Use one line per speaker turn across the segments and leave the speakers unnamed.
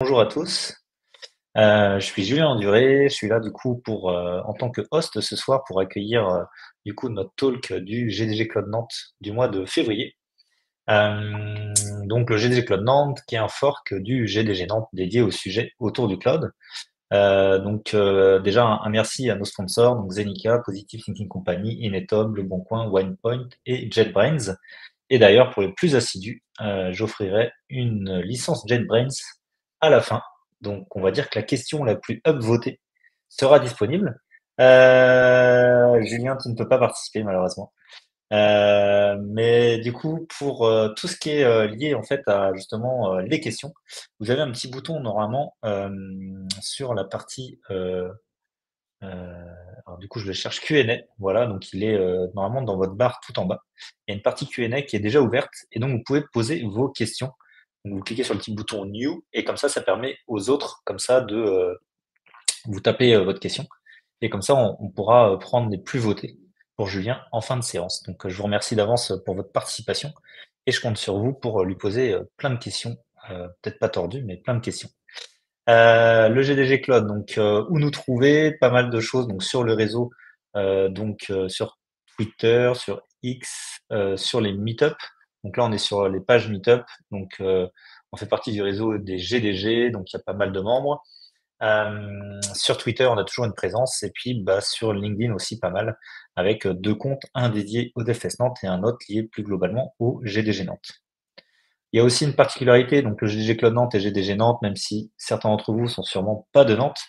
Bonjour à tous. Euh, je suis Julien Enduré, Je suis là du coup pour, euh, en tant que host ce soir pour accueillir euh, du coup notre talk du GDG Cloud Nantes du mois de février. donc le GDG Cloud Nantes qui est un fork du GDG Nantes dédié au sujet autour du cloud. donc déjà un, merci à nos sponsors donc Zenica, Positive Thinking Company, Inetob, Le Bon Coin, Winepoint et JetBrains. Et d'ailleurs pour les plus assidus, j'offrirai une licence JetBrains à la fin. Donc, on va dire que la question la plus upvotée sera disponible. Euh, Julien, tu ne peux pas participer malheureusement. Euh, mais du coup, pour euh, tout ce qui est lié en fait à justement les questions, vous avez un petit bouton normalement sur la partie. du coup, je le cherche Q&A. Voilà, donc il est normalement dans votre barre tout en bas. Il y a une partie Q&A qui est déjà ouverte et donc vous pouvez poser vos questions vous cliquez sur le petit bouton New et comme ça, ça permet aux autres, comme ça, de euh, vous taper euh, votre question. Et comme ça, on, pourra euh, prendre les plus votés pour Julien en fin de séance. Donc, je vous remercie d'avance pour votre participation et je compte sur vous pour lui poser plein de questions, peut-être pas tordues, mais plein de questions. le GDG Cloud, donc où nous trouver, pas mal de choses donc sur le réseau, donc sur Twitter, sur X, sur les meet-ups. Donc là, on est sur les pages Meetup. Donc, euh, on fait partie du réseau des GDG, donc il y a pas mal de membres. Euh, sur Twitter, on a toujours une présence. Et puis, bah, sur LinkedIn aussi, pas mal, avec deux comptes, un dédié au DFS Nantes et un autre lié plus globalement au GDG Nantes. Il y a aussi une particularité, donc le GDG Cloud Nantes et GDG Nantes, même si certains d'entre vous sont sûrement pas de Nantes,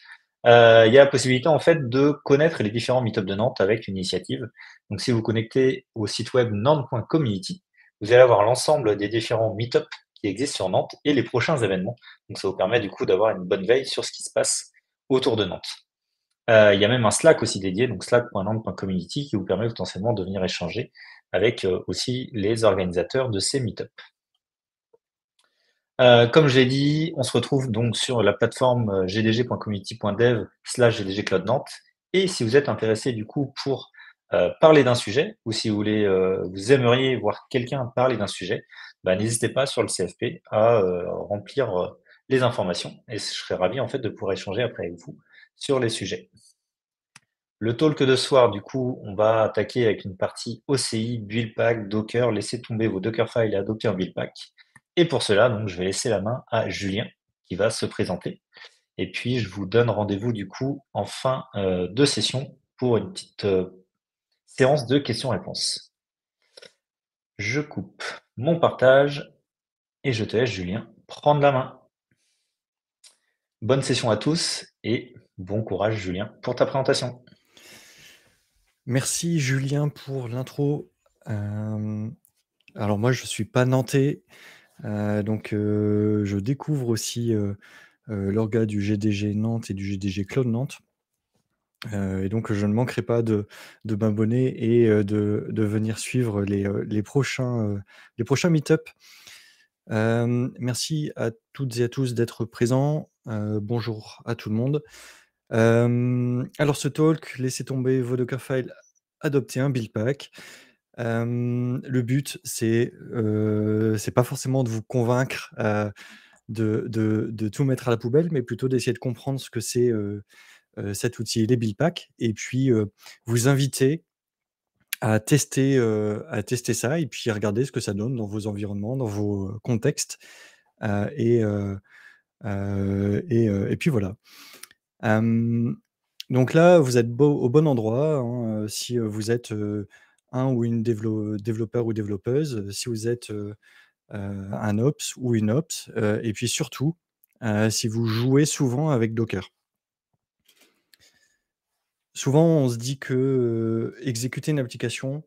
euh, il y a la possibilité en fait de connaître les différents Meetup de Nantes avec une initiative. Donc si vous connectez au site web nantes.community, vous allez avoir l'ensemble des différents meet-up qui existent sur Nantes et les prochains événements. Donc ça vous permet du coup d'avoir une bonne veille sur ce qui se passe autour de Nantes. Euh, il y a même un Slack aussi dédié, donc slack.nantes.community, qui vous permet potentiellement de venir échanger avec euh, aussi les organisateurs de ces meet-up. Euh, comme je l'ai dit, on se retrouve donc sur la plateforme gdg.community.dev slash gdgcloudnantes. Et si vous êtes intéressé du coup pour euh, parler d'un sujet ou si vous voulez, euh, vous aimeriez voir quelqu'un parler d'un sujet, bah, n'hésitez pas sur le CFP à euh, remplir les informations et je serais ravi en fait de pouvoir échanger après avec vous sur les sujets. Le talk de soir, du coup, on va attaquer avec une partie OCI, Buildpack, Docker. Laissez tomber vos Dockerfiles et adopter un Buildpack. Et pour cela, donc, je vais laisser la main à Julien qui va se présenter. Et puis, je vous donne rendez-vous du coup en fin de session pour une petite Séance de questions-réponses. Je coupe mon partage et je te laisse, Julien, prendre la main. Bonne session à tous et bon courage, Julien, pour ta présentation.
Merci, Julien, pour l'intro. Euh, alors moi, je ne suis pas nantais, euh, donc euh, je découvre aussi l'orga du GDG Nantes et du GDG Cloud Nantes. Euh, et donc, je ne manquerai pas de, m'abonner et euh, de, venir suivre les, euh, prochains, les prochains meet-up. merci à toutes et à tous d'être présents. bonjour à tout le monde. alors, ce talk, laissez tomber vos Dockerfiles, adoptez un build pack. le but, c'est c'est pas forcément de vous convaincre de, de, tout mettre à la poubelle, mais plutôt d'essayer de comprendre ce que c'est euh, cet outil, les billpack, et puis euh, vous inviter à tester, euh, à tester ça et puis regarder ce que ça donne dans vos environnements, dans vos contextes. et, et, puis voilà. donc là, vous êtes au bon endroit si vous êtes un ou une développeur ou développeuse, si vous êtes un ops ou une ops, et puis surtout si vous jouez souvent avec Docker souvent, on se dit que exécuter une application,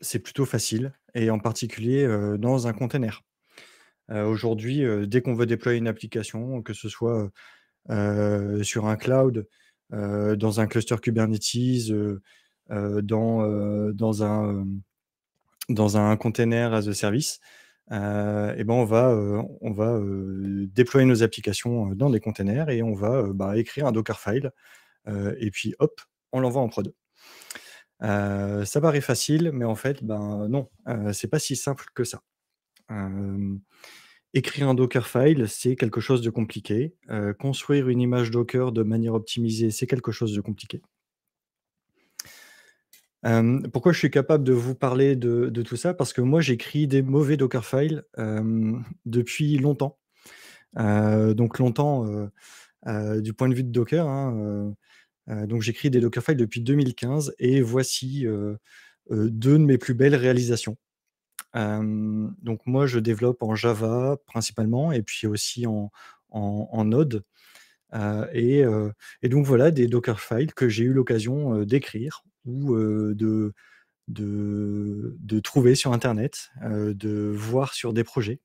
c'est plutôt facile, et en particulier dans un container. Aujourd'hui, dès qu'on veut déployer une application, que ce soit sur un cloud, dans un cluster Kubernetes, dans, dans, un, dans un container as a service, eh ben on va, on va déployer nos applications dans des containers et on va bah, écrire un Dockerfile euh, et puis hop, on l'envoie en prod. Euh, ça paraît facile, mais en fait, ben non, euh, c'est pas si simple que ça. Écrire un Dockerfile, c'est quelque chose de compliqué. construire une image Docker de manière optimisée, c'est quelque chose de compliqué. pourquoi je suis capable de vous parler de, tout ça Parce que moi, j'écris des mauvais Dockerfiles depuis longtemps. donc longtemps, du point de vue de Docker, hein, euh, donc j'écris des Dockerfiles depuis 2015 et voici euh, euh, deux de mes plus belles réalisations. donc moi je développe en Java principalement et puis aussi en, en, Node. Et, donc voilà des Dockerfiles que j'ai eu l'occasion d'écrire ou de, de, trouver sur Internet, de voir sur des projets.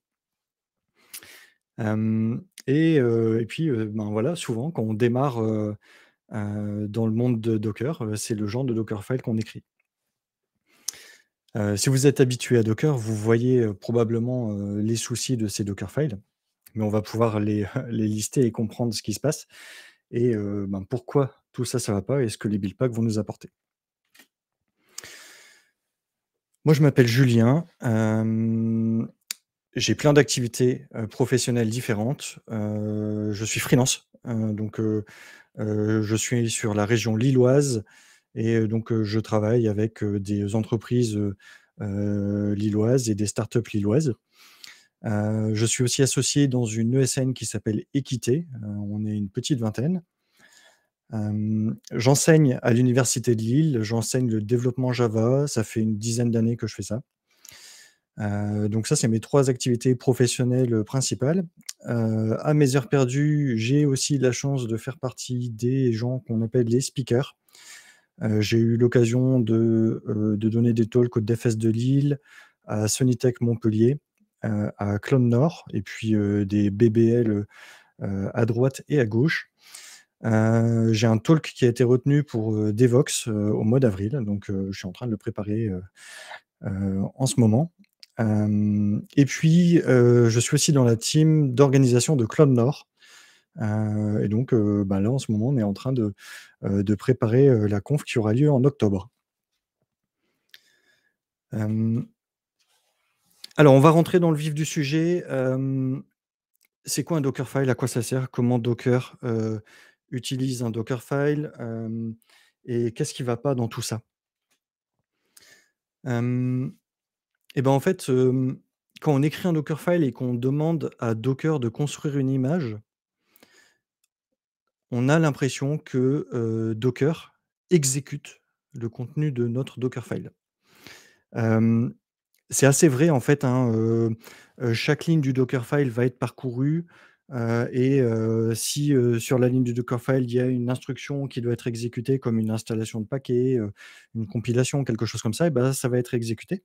et, puis, ben voilà, souvent, quand on démarre euh, dans le monde de Docker, euh, c'est le genre de Dockerfile qu'on écrit. Euh, si vous êtes habitué à Docker, vous voyez probablement les soucis de ces Dockerfiles, mais on va pouvoir les, lister et comprendre ce qui se passe et ben, pourquoi tout ça, ça ne va pas et ce que les buildpacks vont nous apporter. Moi, je m'appelle Julien. j'ai plein d'activités professionnelles différentes. je suis freelance. donc, je suis sur la région lilloise et donc je travaille avec des entreprises lilloises et des startups lilloises. je suis aussi associé dans une ESN qui s'appelle Equité, on est une petite vingtaine. j'enseigne à l'université de Lille, j'enseigne le développement Java, ça fait une dizaine d'années que je fais ça. donc ça, c'est mes trois activités professionnelles principales. Euh, à mes heures perdues, j'ai aussi la chance de faire partie des gens qu'on appelle les speakers. Euh, j'ai eu l'occasion euh, de, donner des talks au DFS de Lille, à Sonitech Montpellier, à Clone Nord, et puis des BBL à droite et à gauche. j'ai un talk qui a été retenu pour Devox au mois d'avril, donc je suis en train de le préparer en ce moment et puis, je suis aussi dans la team d'organisation de CloudNord Nord. et donc, bah, là, en ce moment, on est en train de, de préparer la conf qui aura lieu en octobre. alors, on va rentrer dans le vif du sujet c'est quoi un Dockerfile À quoi ça sert Comment Docker utilise un Dockerfile Et qu'est-ce qui ne va pas dans tout ça et ben en fait, quand on écrit un Dockerfile et qu'on demande à Docker de construire une image, on a l'impression que Docker exécute le contenu de notre Dockerfile. c'est assez vrai en fait. Hein, chaque ligne du Dockerfile va être parcourue. et si sur la ligne du Dockerfile, il y a une instruction qui doit être exécutée, comme une installation de paquets, une compilation, quelque chose comme ça, et ben, ça va être exécuté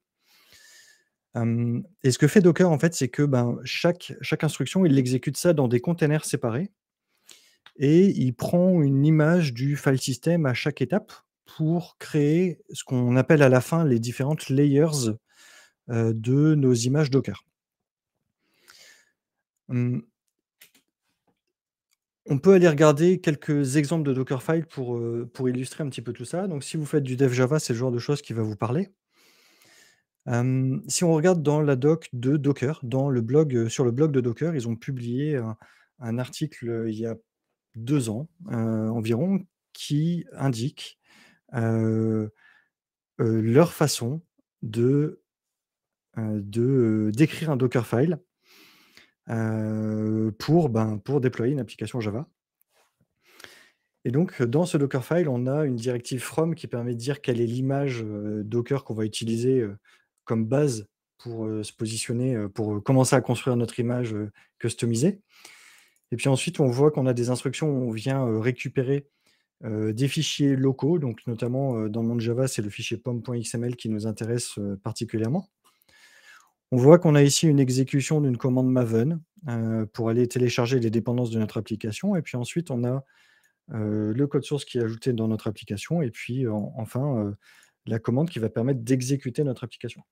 et ce que fait Docker, en fait, c'est que ben, chaque, instruction, il exécute ça dans des containers séparés et il prend une image du file system à chaque étape pour créer ce qu'on appelle à la fin les différentes layers de nos images Docker. On peut aller regarder quelques exemples de Dockerfile pour, pour illustrer un petit peu tout ça. Donc, si vous faites du dev Java, c'est le genre de choses qui va vous parler si on regarde dans la doc de Docker, dans le blog, sur le blog de Docker, ils ont publié un, article il y a deux ans environ qui indique leur façon de d'écrire un Dockerfile pour, ben, pour déployer une application Java. Et donc, dans ce Dockerfile, on a une directive from qui permet de dire quelle est l'image Docker qu'on va utiliser comme base pour euh, se positionner, euh, pour euh, commencer à construire notre image customisée. Et puis ensuite, on voit qu'on a des instructions où on vient récupérer des fichiers locaux, donc notamment dans le monde Java, c'est le fichier pom.xml qui nous intéresse particulièrement. On voit qu'on a ici une exécution d'une commande Maven pour aller télécharger les dépendances de notre application. Et puis ensuite, on a le code source qui est ajouté dans notre application, et puis enfin euh, la commande qui va permettre d'exécuter notre application.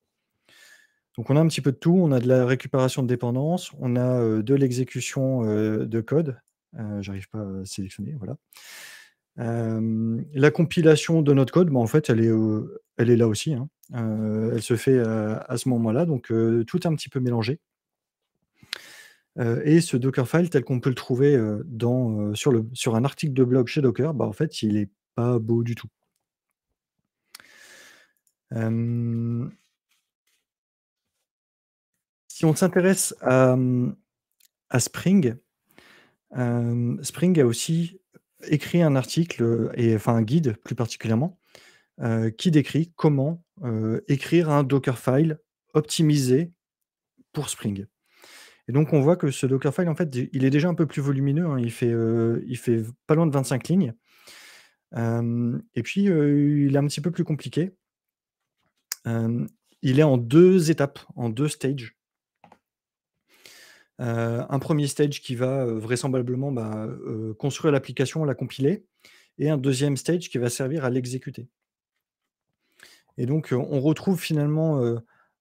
Donc on a un petit peu de tout, on a de la récupération de dépendance, on a euh, de l'exécution euh, de code, euh, j'arrive pas à sélectionner, voilà. la compilation de notre code, bah, en fait, elle est, elle est là aussi. Hein. elle se fait à ce moment-là, donc tout est un petit peu mélangé. et ce Dockerfile, tel qu'on peut le trouver dans, sur, le, sur un article de blog chez Docker, bah, en fait, il n'est pas beau du tout. Si on s'intéresse à, Spring, Spring a aussi écrit un article, et, enfin un guide plus particulièrement, qui décrit comment écrire un Dockerfile optimisé pour Spring. Et donc on voit que ce Dockerfile, en fait, il est déjà un peu plus volumineux, hein. il, fait, il fait pas loin de 25 lignes. et puis, il est un petit peu plus compliqué il est en deux étapes, en deux stages. Euh, un premier stage qui va euh, vraisemblablement bah, euh, construire l'application, la compiler, et un deuxième stage qui va servir à l'exécuter. Et donc, on retrouve finalement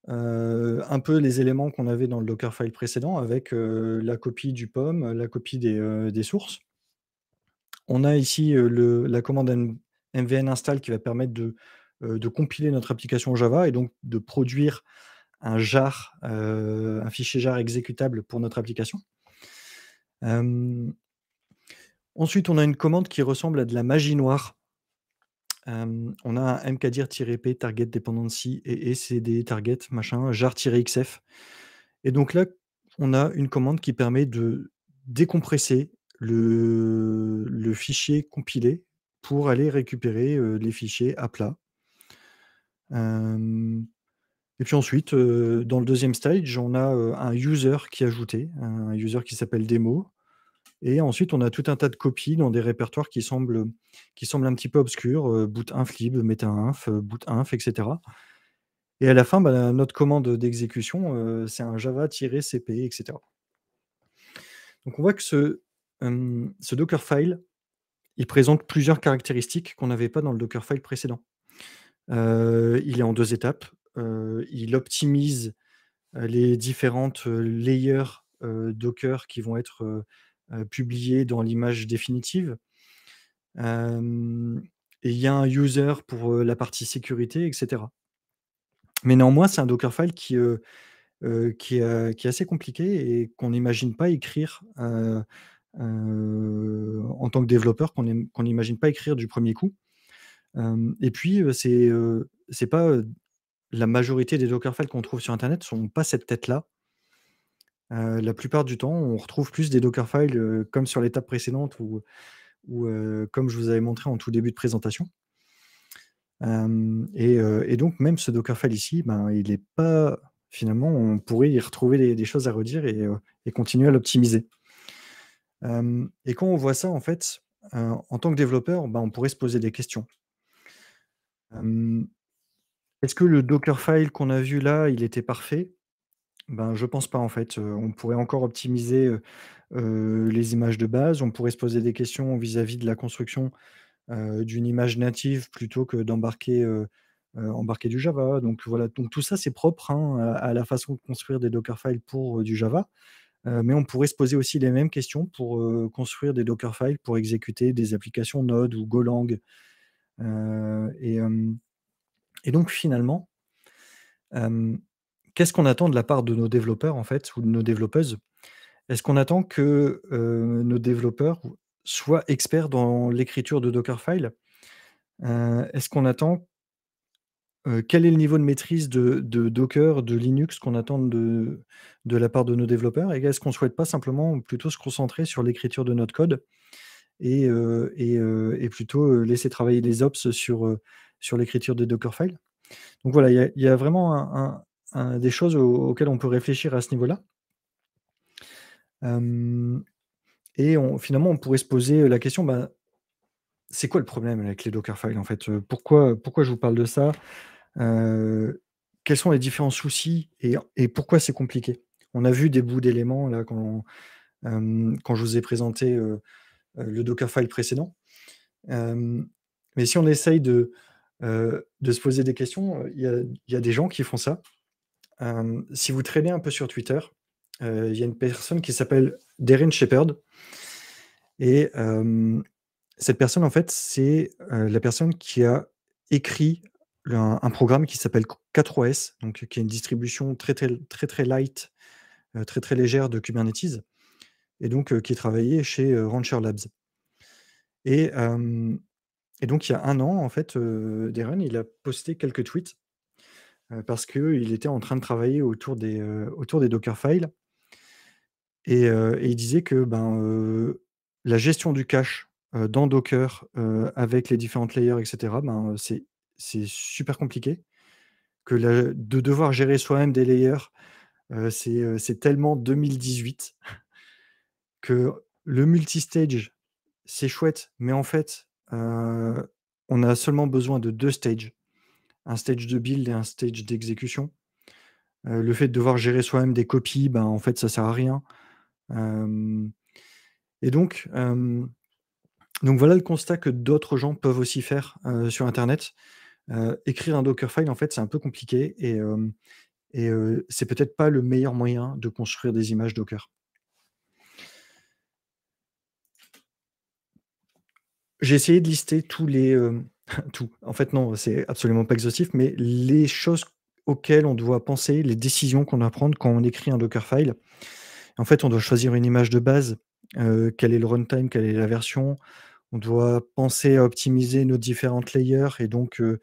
un peu les éléments qu'on avait dans le Dockerfile précédent avec la copie du POM, la copie des, sources. On a ici la commande MVN install qui va permettre de euh, de compiler notre application Java et donc de produire un jar, euh, un fichier jar exécutable pour notre application. Euh, ensuite, on a une commande qui ressemble à de la magie noire. on a un mkdir-p target dependency et cd target machin jar-xf. Et donc là, on a une commande qui permet de décompresser le fichier compilé pour aller récupérer les fichiers à plat et puis ensuite, dans le deuxième stage, on a un user qui est ajouté, un user qui s'appelle Demo. Et ensuite, on a tout un tas de copies dans des répertoires qui semblent, qui semblent un petit peu obscurs, bootinf lib, metainf, inf etc. Et à la fin, bah, notre commande d'exécution, c'est un java-cp, etc. Donc on voit que ce, ce Dockerfile, il présente plusieurs caractéristiques qu'on n'avait pas dans le Dockerfile précédent il est en deux étapes. il optimise les différentes layers Docker qui vont être publiés dans l'image définitive. et il y a un user pour la partie sécurité, etc. Mais néanmoins, c'est un Dockerfile qui, qui, est assez compliqué et qu'on n'imagine pas écrire en tant que développeur, qu'on n'imagine pas écrire du premier coup et puis, c'est pas la majorité des Dockerfiles qu'on trouve sur Internet sont pas cette tête-là. la plupart du temps, on retrouve plus des Dockerfiles comme sur l'étape précédente ou, comme je vous avais montré en tout début de présentation. Et, donc, même ce Dockerfile ici, ben, il n'est pas. Finalement, on pourrait y retrouver des, choses à redire et, continuer à l'optimiser. et quand on voit ça, en fait, en tant que développeur, ben, on pourrait se poser des questions. Est-ce que le Dockerfile qu'on a vu là, il était parfait? Ben, je pense pas en fait. on pourrait encore optimiser les images de base. On pourrait se poser des questions vis-à-vis de la construction d'une image native plutôt que d'embarquer embarquer du Java. Donc voilà, donc tout ça c'est propre hein, à, la façon de construire des Dockerfiles pour du Java. mais on pourrait se poser aussi les mêmes questions pour construire des Dockerfiles pour exécuter des applications Node ou Golang. Euh, et, euh, et, donc finalement, euh, qu'est-ce qu'on attend de la part de nos développeurs en fait ou de nos développeuses Est-ce qu'on attend que nos développeurs soient experts dans l'écriture de Dockerfile Est-ce qu'on attend quel est le niveau de maîtrise de, Docker, de Linux qu'on attend de, de, la part de nos développeurs est-ce qu'on ne souhaite pas simplement plutôt se concentrer sur l'écriture de notre code euh, euh, et, plutôt euh, laisser travailler les ops sur, l'écriture de Dockerfile. Donc voilà, il y, a vraiment des choses auxquelles on peut réfléchir à ce niveau-là. et finalement, on pourrait se poser la question, ben, c'est quoi le problème avec les Dockerfiles en fait pourquoi, pourquoi je vous parle de ça Quels sont les différents soucis et, pourquoi c'est compliqué On a vu des bouts d'éléments là quand je vous ai présenté euh, le Dockerfile précédent. Euh, mais si on essaye de, euh, de se poser des questions, il y a, y, a des gens qui font ça. si vous traînez un peu sur Twitter, il y a une personne qui s'appelle Darren Shepard. Et cette personne, en fait, c'est la personne qui a écrit un, un, programme qui s'appelle 4OS, donc, qui est une distribution très très, très, très light, très très légère de Kubernetes, et donc qui travaillait chez Rancher Labs. Et, donc il y a un an, en fait, Darren, il a posté quelques tweets parce qu'il était en train de travailler autour des, autour des Dockerfiles. Et, il disait que ben, la gestion du cache dans Docker avec les différentes layers, etc., ben, c'est super compliqué. Que de devoir gérer soi-même des layers, c'est tellement 2018 que le multistage, c'est chouette, mais en fait, euh, on a seulement besoin de deux stages, un stage de build et un stage d'exécution. Euh, le fait de devoir gérer soi-même des copies, ben, en fait, ça sert à rien. Euh, et donc, donc, voilà le constat que d'autres gens peuvent aussi faire sur Internet. écrire un Dockerfile, en fait, c'est un peu compliqué et, et c'est peut-être pas le meilleur moyen de construire des images Docker. j'ai essayé de lister tous les. Euh, tout. En fait, non, c'est absolument pas exhaustif, mais les choses auxquelles on doit penser, les décisions qu'on doit prendre quand on écrit un Dockerfile. En fait, on doit choisir une image de base, euh, quel est le runtime, quelle est la version. On doit penser à optimiser nos différentes layers et donc euh,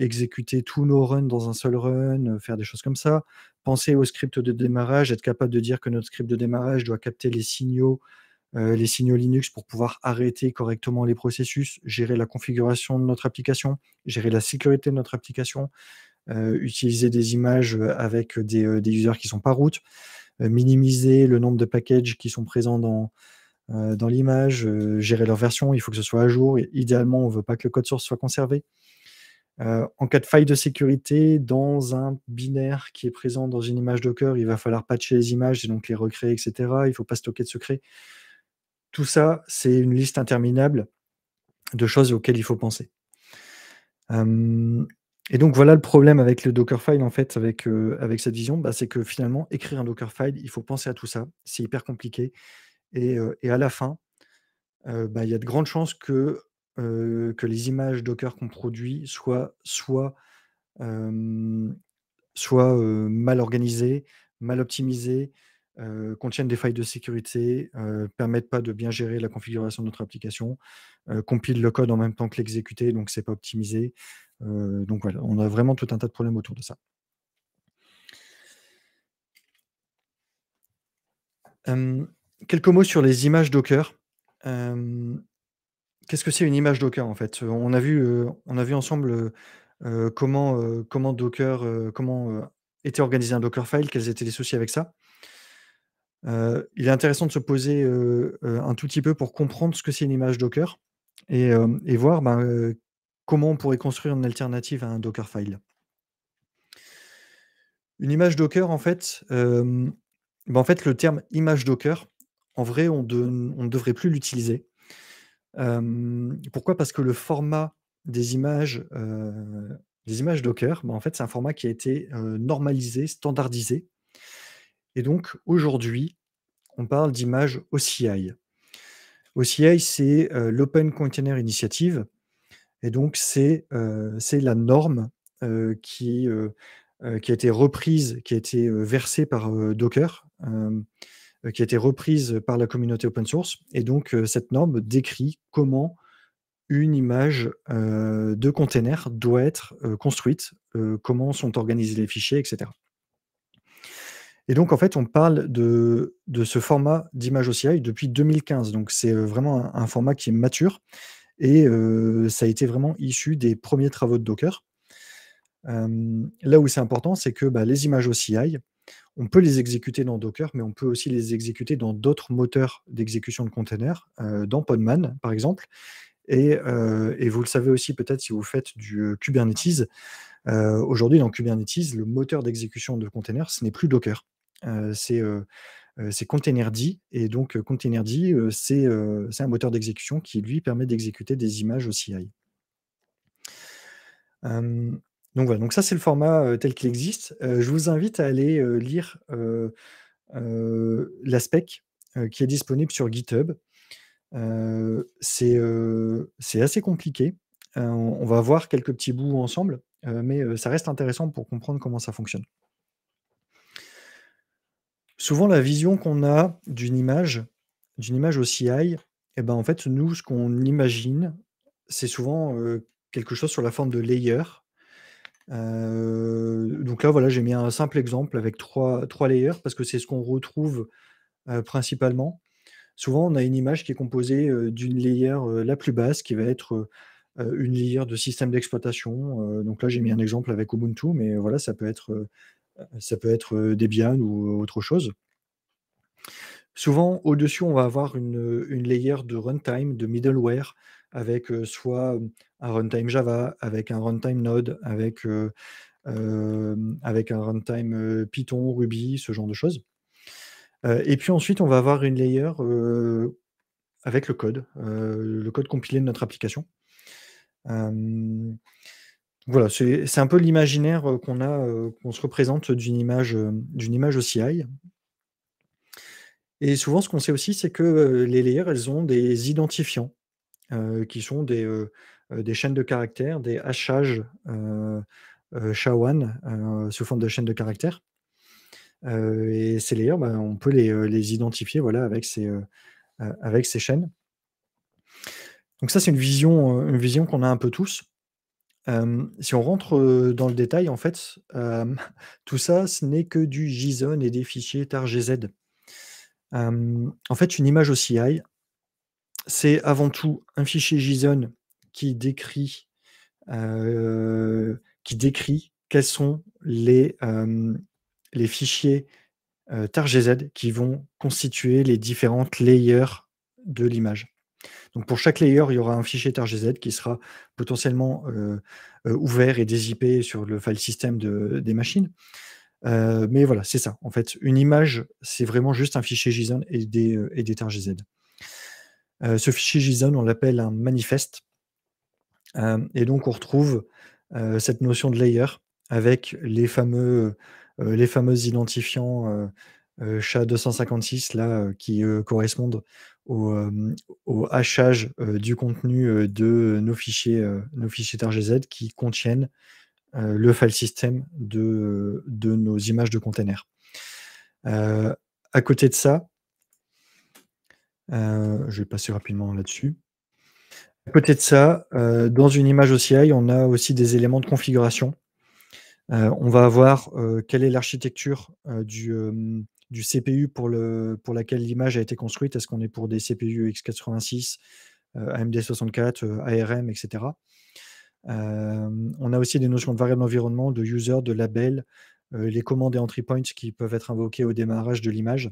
exécuter tous nos runs dans un seul run, faire des choses comme ça. Penser au script de démarrage, être capable de dire que notre script de démarrage doit capter les signaux euh, les signaux Linux pour pouvoir arrêter correctement les processus, gérer la configuration de notre application, gérer la sécurité de notre application, euh, utiliser des images euh, avec des, des users qui ne sont pas route, minimiser le nombre de packages qui sont présents dans, l'image, gérer leur version, il faut que ce soit à jour. idéalement, on ne veut pas que le code source soit conservé. en cas de faille de sécurité, dans un binaire qui est présent dans une image Docker, il va falloir patcher les images et donc les recréer, etc. Il ne faut pas stocker de secrets tout ça, c'est une liste interminable de choses auxquelles il faut penser. et donc voilà le problème avec le Dockerfile, en fait, avec, euh, avec cette vision, bah, c'est que finalement, écrire un Dockerfile, il faut penser à tout ça. C'est hyper compliqué. Et, euh, à la fin, euh, bah, il y a de grandes chances que, que les images Docker qu'on produit soient, mal organisées, mal optimisées, contiennent des failles de sécurité, permettent pas de bien gérer la configuration de notre application, compilent le code en même temps que l'exécuter, donc c'est pas optimisé. donc voilà, on a vraiment tout un tas de problèmes autour de ça. quelques mots sur les images Docker. Qu'est-ce que c'est une image Docker en fait on a, vu, on a vu ensemble comment, comment Docker, comment était organisé un Dockerfile, quels étaient les soucis avec ça il est intéressant de se poser un tout petit peu pour comprendre ce que c'est une image Docker et, voir ben, comment on pourrait construire une alternative à un Dockerfile. Une image Docker, en fait, ben, en fait, le terme image Docker, en vrai, on, ne devrait plus l'utiliser. pourquoi Parce que le format des images des images Docker, ben, en fait, c'est un format qui a été normalisé, standardisé et donc aujourd'hui, on parle d'image OCI. OCI, c'est euh, l'Open Container Initiative. Et donc, c'est euh, la norme euh, qui, qui, a été reprise, qui a été versée par Docker, qui a été reprise par la communauté open source. Et donc, cette norme décrit comment une image de container doit être construite, comment sont organisés les fichiers, etc. Et donc, en fait, on parle de, de ce format d'image OCI depuis 2015. Donc, c'est euh, vraiment un, format qui est mature et euh, ça a été vraiment issu des premiers travaux de Docker. Euh, là où c'est important, c'est que bah, les images OCI, on peut les exécuter dans Docker, mais on peut aussi les exécuter dans d'autres moteurs d'exécution de containers, dans Podman, par exemple. Et, et, vous le savez aussi peut-être si vous faites du Kubernetes, euh, aujourd'hui, dans Kubernetes, le moteur d'exécution de containers, ce n'est plus Docker. Euh, c'est euh, euh Containerd. Et donc, euh, Containerd, c'est un moteur d'exécution qui, lui, permet d'exécuter des images au CI. Hum, donc voilà, donc ça c'est le format tel qu'il existe. je vous invite à aller lire la spec qui est disponible sur GitHub. c'est assez compliqué. Euh, on va voir quelques petits bouts ensemble, euh, mais euh, ça reste intéressant pour comprendre comment ça fonctionne. Souvent, la vision qu'on a d'une image, d'une image au CI, eh ben, en fait, nous, ce qu'on imagine, c'est souvent quelque chose sur la forme de layer. donc là, voilà, j'ai mis un simple exemple avec trois, trois layers parce que c'est ce qu'on retrouve principalement. Souvent, on a une image qui est composée d'une layer la plus basse qui va être euh, une layer de système d'exploitation. Euh, donc là, j'ai mis un mmh. exemple avec Ubuntu, mais voilà, ça peut être, euh, ça peut être Debian ou autre chose. Souvent, au-dessus, on va avoir une, une layer de runtime, de middleware, avec soit un runtime Java, avec un runtime Node, avec, avec un runtime Python, Ruby, ce genre de choses. et puis ensuite, on va avoir une layer avec le code, le code compilé de notre application voilà, c'est un peu l'imaginaire qu'on a, qu'on se représente d'une image, d'une image OCI. Et souvent, ce qu'on sait aussi, c'est que les layers, elles ont des identifiants qui sont des, des, chaînes de caractères, des hachages euh, SHA-1 sous forme de chaînes de caractères. et ces layers, bah, on peut les, identifier voilà, avec, ces, avec ces chaînes. Donc ça, c'est une vision, une vision qu'on a un peu tous. si on rentre dans le détail, en fait, tout ça, ce n'est que du JSON et des fichiers TARGZ. en fait, une image OCI, c'est avant tout un fichier JSON qui décrit, qui décrit quels sont les, les fichiers targz qui vont constituer les différentes layers de l'image. Donc pour chaque layer, il y aura un fichier tar.gz qui sera potentiellement euh, euh, ouvert et dézippé sur le file system des machines. Euh, mais voilà, c'est ça. En fait, une image, c'est vraiment juste un fichier JSON et des, et ce fichier JSON, on l'appelle un manifeste. et donc on retrouve cette notion de layer avec les fameux, identifiants SHA-256 là qui correspondent au, euh, au hachage euh, du contenu euh, de nos fichiers, nos fichiers TRGZ qui contiennent le file system de, de nos images de container. à côté de ça, je vais passer rapidement là-dessus. À côté de ça, dans une image OCI, on a aussi des éléments de configuration. on va avoir quelle est l'architecture du, du CPU pour, le, pour laquelle l'image a été construite. Est-ce qu'on est pour des CPU x86, AMD64, ARM, etc. on a aussi des notions de variables environnement, de user, de label, euh, les commandes et entry points qui peuvent être invoquées au démarrage de l'image.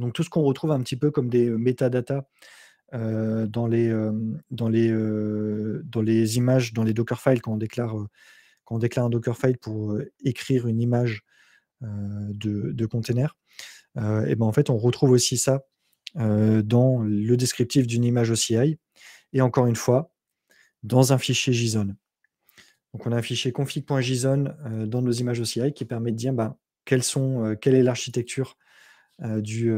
Donc tout ce qu'on retrouve un petit peu comme des euh, metadata euh, dans, les, dans, les, dans les images, dans les Dockerfiles, quand déclare, quand on déclare un Dockerfile pour écrire une image euh, de, de, containers, euh, et ben en fait, on retrouve aussi ça euh, dans le descriptif d'une image OCI, et encore une fois, dans un fichier JSON. Donc, on a un fichier config.json dans nos images OCI qui permet de dire ben, quelles sont, quelle est l'architecture du,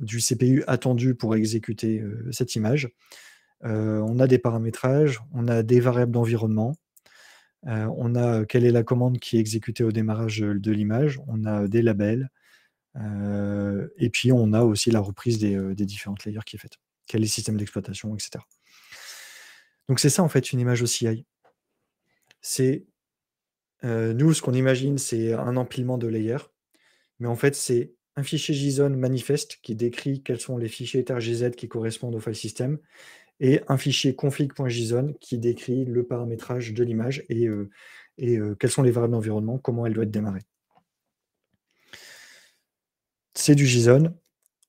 du, CPU attendu pour exécuter cette image. on a des paramétrages, on a des variables d'environnement, euh, on a euh, quelle est la commande qui est exécutée au démarrage euh, de l'image. On a des labels. et puis, on a aussi la reprise des, différentes layers qui est faite. Quel est le système d'exploitation, etc. Donc, c'est ça, en fait, une image OCI. C'est nous, ce qu'on imagine, c'est un empilement de layers. Mais en fait, c'est un fichier JSON manifeste qui décrit quels sont les fichiers targz qui correspondent au file system et un fichier config.json qui décrit le paramétrage de l'image et, euh, euh, quelles sont les variables d'environnement, comment elle doit être démarrée. C'est du JSON.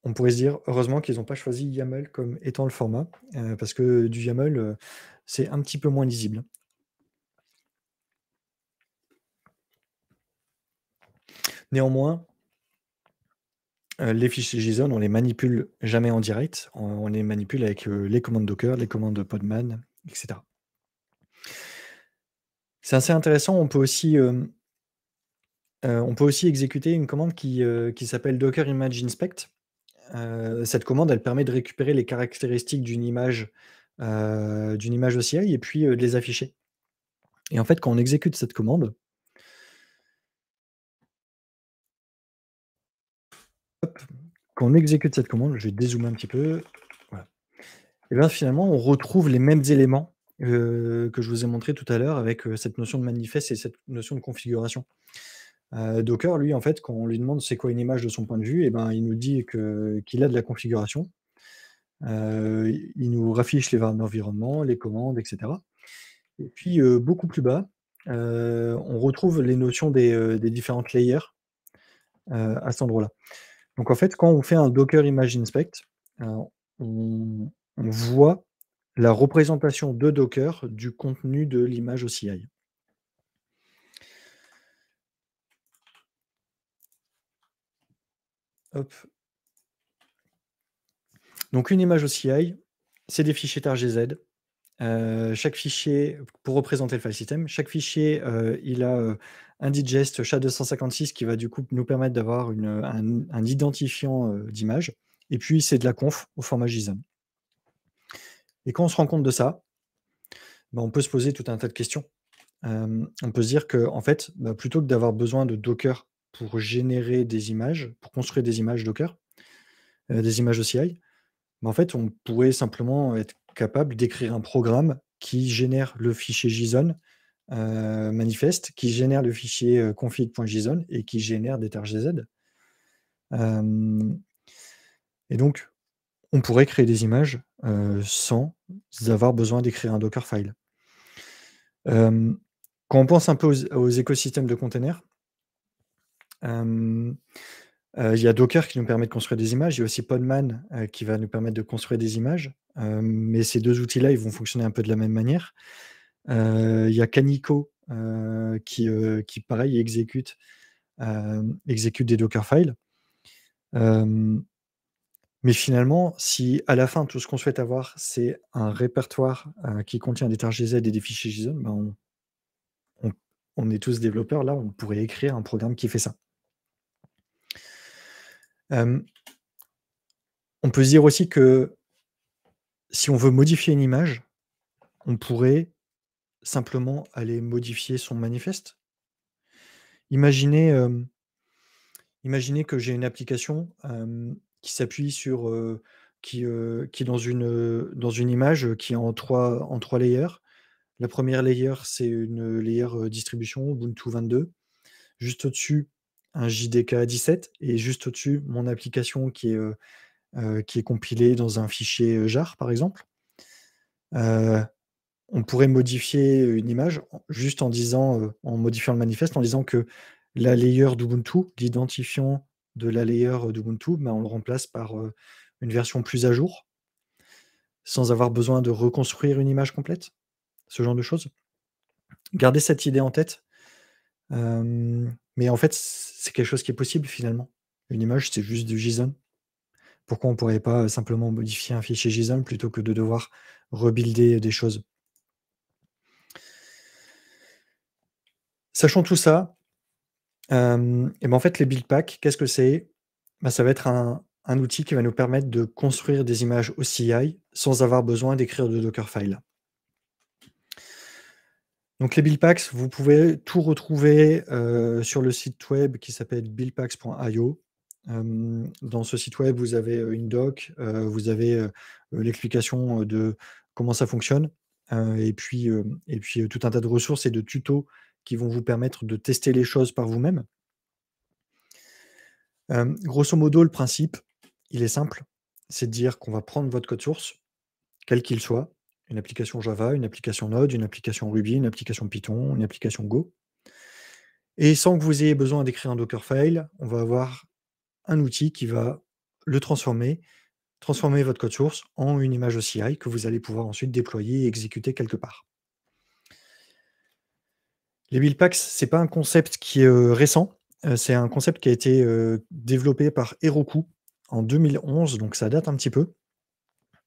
On pourrait se dire, heureusement qu'ils n'ont pas choisi YAML comme étant le format, euh, parce que du YAML, c'est un petit peu moins lisible. Néanmoins, euh, les fichiers JSON, on les manipule jamais en direct. On, les manipule avec euh, les commandes Docker, les commandes Podman, etc. C'est assez intéressant. On peut aussi, euh, on peut aussi exécuter une commande qui, s'appelle Docker Image Inspect. cette commande, elle permet de récupérer les caractéristiques d'une image, d'une image OCI et puis de les afficher. Et en fait, quand on exécute cette commande, Quand on exécute cette commande, je vais dézoomer un petit peu. Et bien finalement, on retrouve les mêmes éléments euh, que je vous ai montré tout à l'heure avec euh, cette notion de manifeste et cette notion de configuration. Euh, Docker, lui, en fait, quand on lui demande c'est quoi une image de son point de vue, et ben, il nous dit qu'il a de la configuration. il nous raffiche les variables d'environnement, les commandes, etc. Et puis, beaucoup plus bas, on retrouve les notions des, des différentes layers à cet endroit-là. Donc en fait, quand on fait un Docker Image Inspect, euh, on, voit la représentation de Docker du contenu de l'image OCI. Donc une image OCI, c'est des fichiers TarGZ. Euh, chaque fichier, pour représenter le file system, chaque fichier, euh, il a un digest SHA-256 qui va du coup nous permettre d'avoir un, identifiant euh, d'image. Et puis, c'est de la conf au format JSON. Et quand on se rend compte de ça, ben, on peut se poser tout un tas de questions. Euh, on peut se dire que, en fait, ben, plutôt que d'avoir besoin de Docker pour générer des images, pour construire des images Docker, euh, des images OCI, ben, en fait, on pourrait simplement être capable d'écrire un programme qui génère le fichier JSON euh, manifeste qui génère le fichier euh, config.json et qui génère des targz. Euh, et donc, on pourrait créer des images euh, sans avoir besoin d'écrire un Dockerfile. quand on pense un peu aux, écosystèmes de containers, il y a Docker qui nous permet de construire des images, il y a aussi Podman qui va nous permettre de construire des images, mais ces deux outils-là, ils vont fonctionner un peu de la même manière. Euh, il y a Canico euh, euh, qui, pareil, exécute, exécute des Dockerfiles. Mais finalement, si à la fin, tout ce qu'on souhaite avoir, c'est un répertoire qui contient des targes GZ et des fichiers JSON, ben, on, est tous développeurs, là, on pourrait écrire un programme qui fait ça. on peut se dire aussi que si on veut modifier une image, on pourrait simplement aller modifier son manifeste. Imaginez, euh, imaginez que j'ai une application euh, qui s'appuie sur, euh, qui, qui est dans une, dans une image qui est en trois, en trois layers. La première layer, c'est une layer distribution Ubuntu 22. Juste au-dessus, un JDK 17 et juste au-dessus, mon application qui est, qui est compilée dans un fichier JAR, par exemple on pourrait modifier une image juste en disant, en modifiant le manifeste, en disant que la layer d'Ubuntu, l'identifiant de la layer d'Ubuntu, ben, on le remplace par une version plus à jour, sans avoir besoin de reconstruire une image complète, ce genre de choses. Gardez cette idée en tête. mais en fait, c'est quelque chose qui est possible finalement. Une image, c'est juste du JSON. Pourquoi on ne pourrait pas simplement modifier un fichier JSON plutôt que de devoir rebuilder des choses Sachant tout ça, et euh, eh ben, en fait, les Buildpacks, qu'est-ce que c'est ben, Ça va être un, outil qui va nous permettre de construire des images CI sans avoir besoin d'écrire de Dockerfile. Donc les Buildpacks, vous pouvez tout retrouver euh, sur le site web qui s'appelle buildpacks.io. Euh, dans ce site web, vous avez une doc, vous avez l'explication de comment ça fonctionne, et puis, et puis tout un tas de ressources et de tutos qui vont vous permettre de tester les choses par vous-même. Euh, grosso modo, le principe, il est simple. C'est de dire qu'on va prendre votre code source, quel qu'il soit, une application Java, une application Node, une application Ruby, une application Python, une application Go. Et sans que vous ayez besoin d'écrire un Dockerfile, on va avoir un outil qui va le transformer, transformer votre code source en une image OCI que vous allez pouvoir ensuite déployer et exécuter quelque part. Les build ce c'est pas un concept qui est euh, récent. Euh, c'est un concept qui a été euh, développé par Heroku en 2011, donc ça date un petit peu.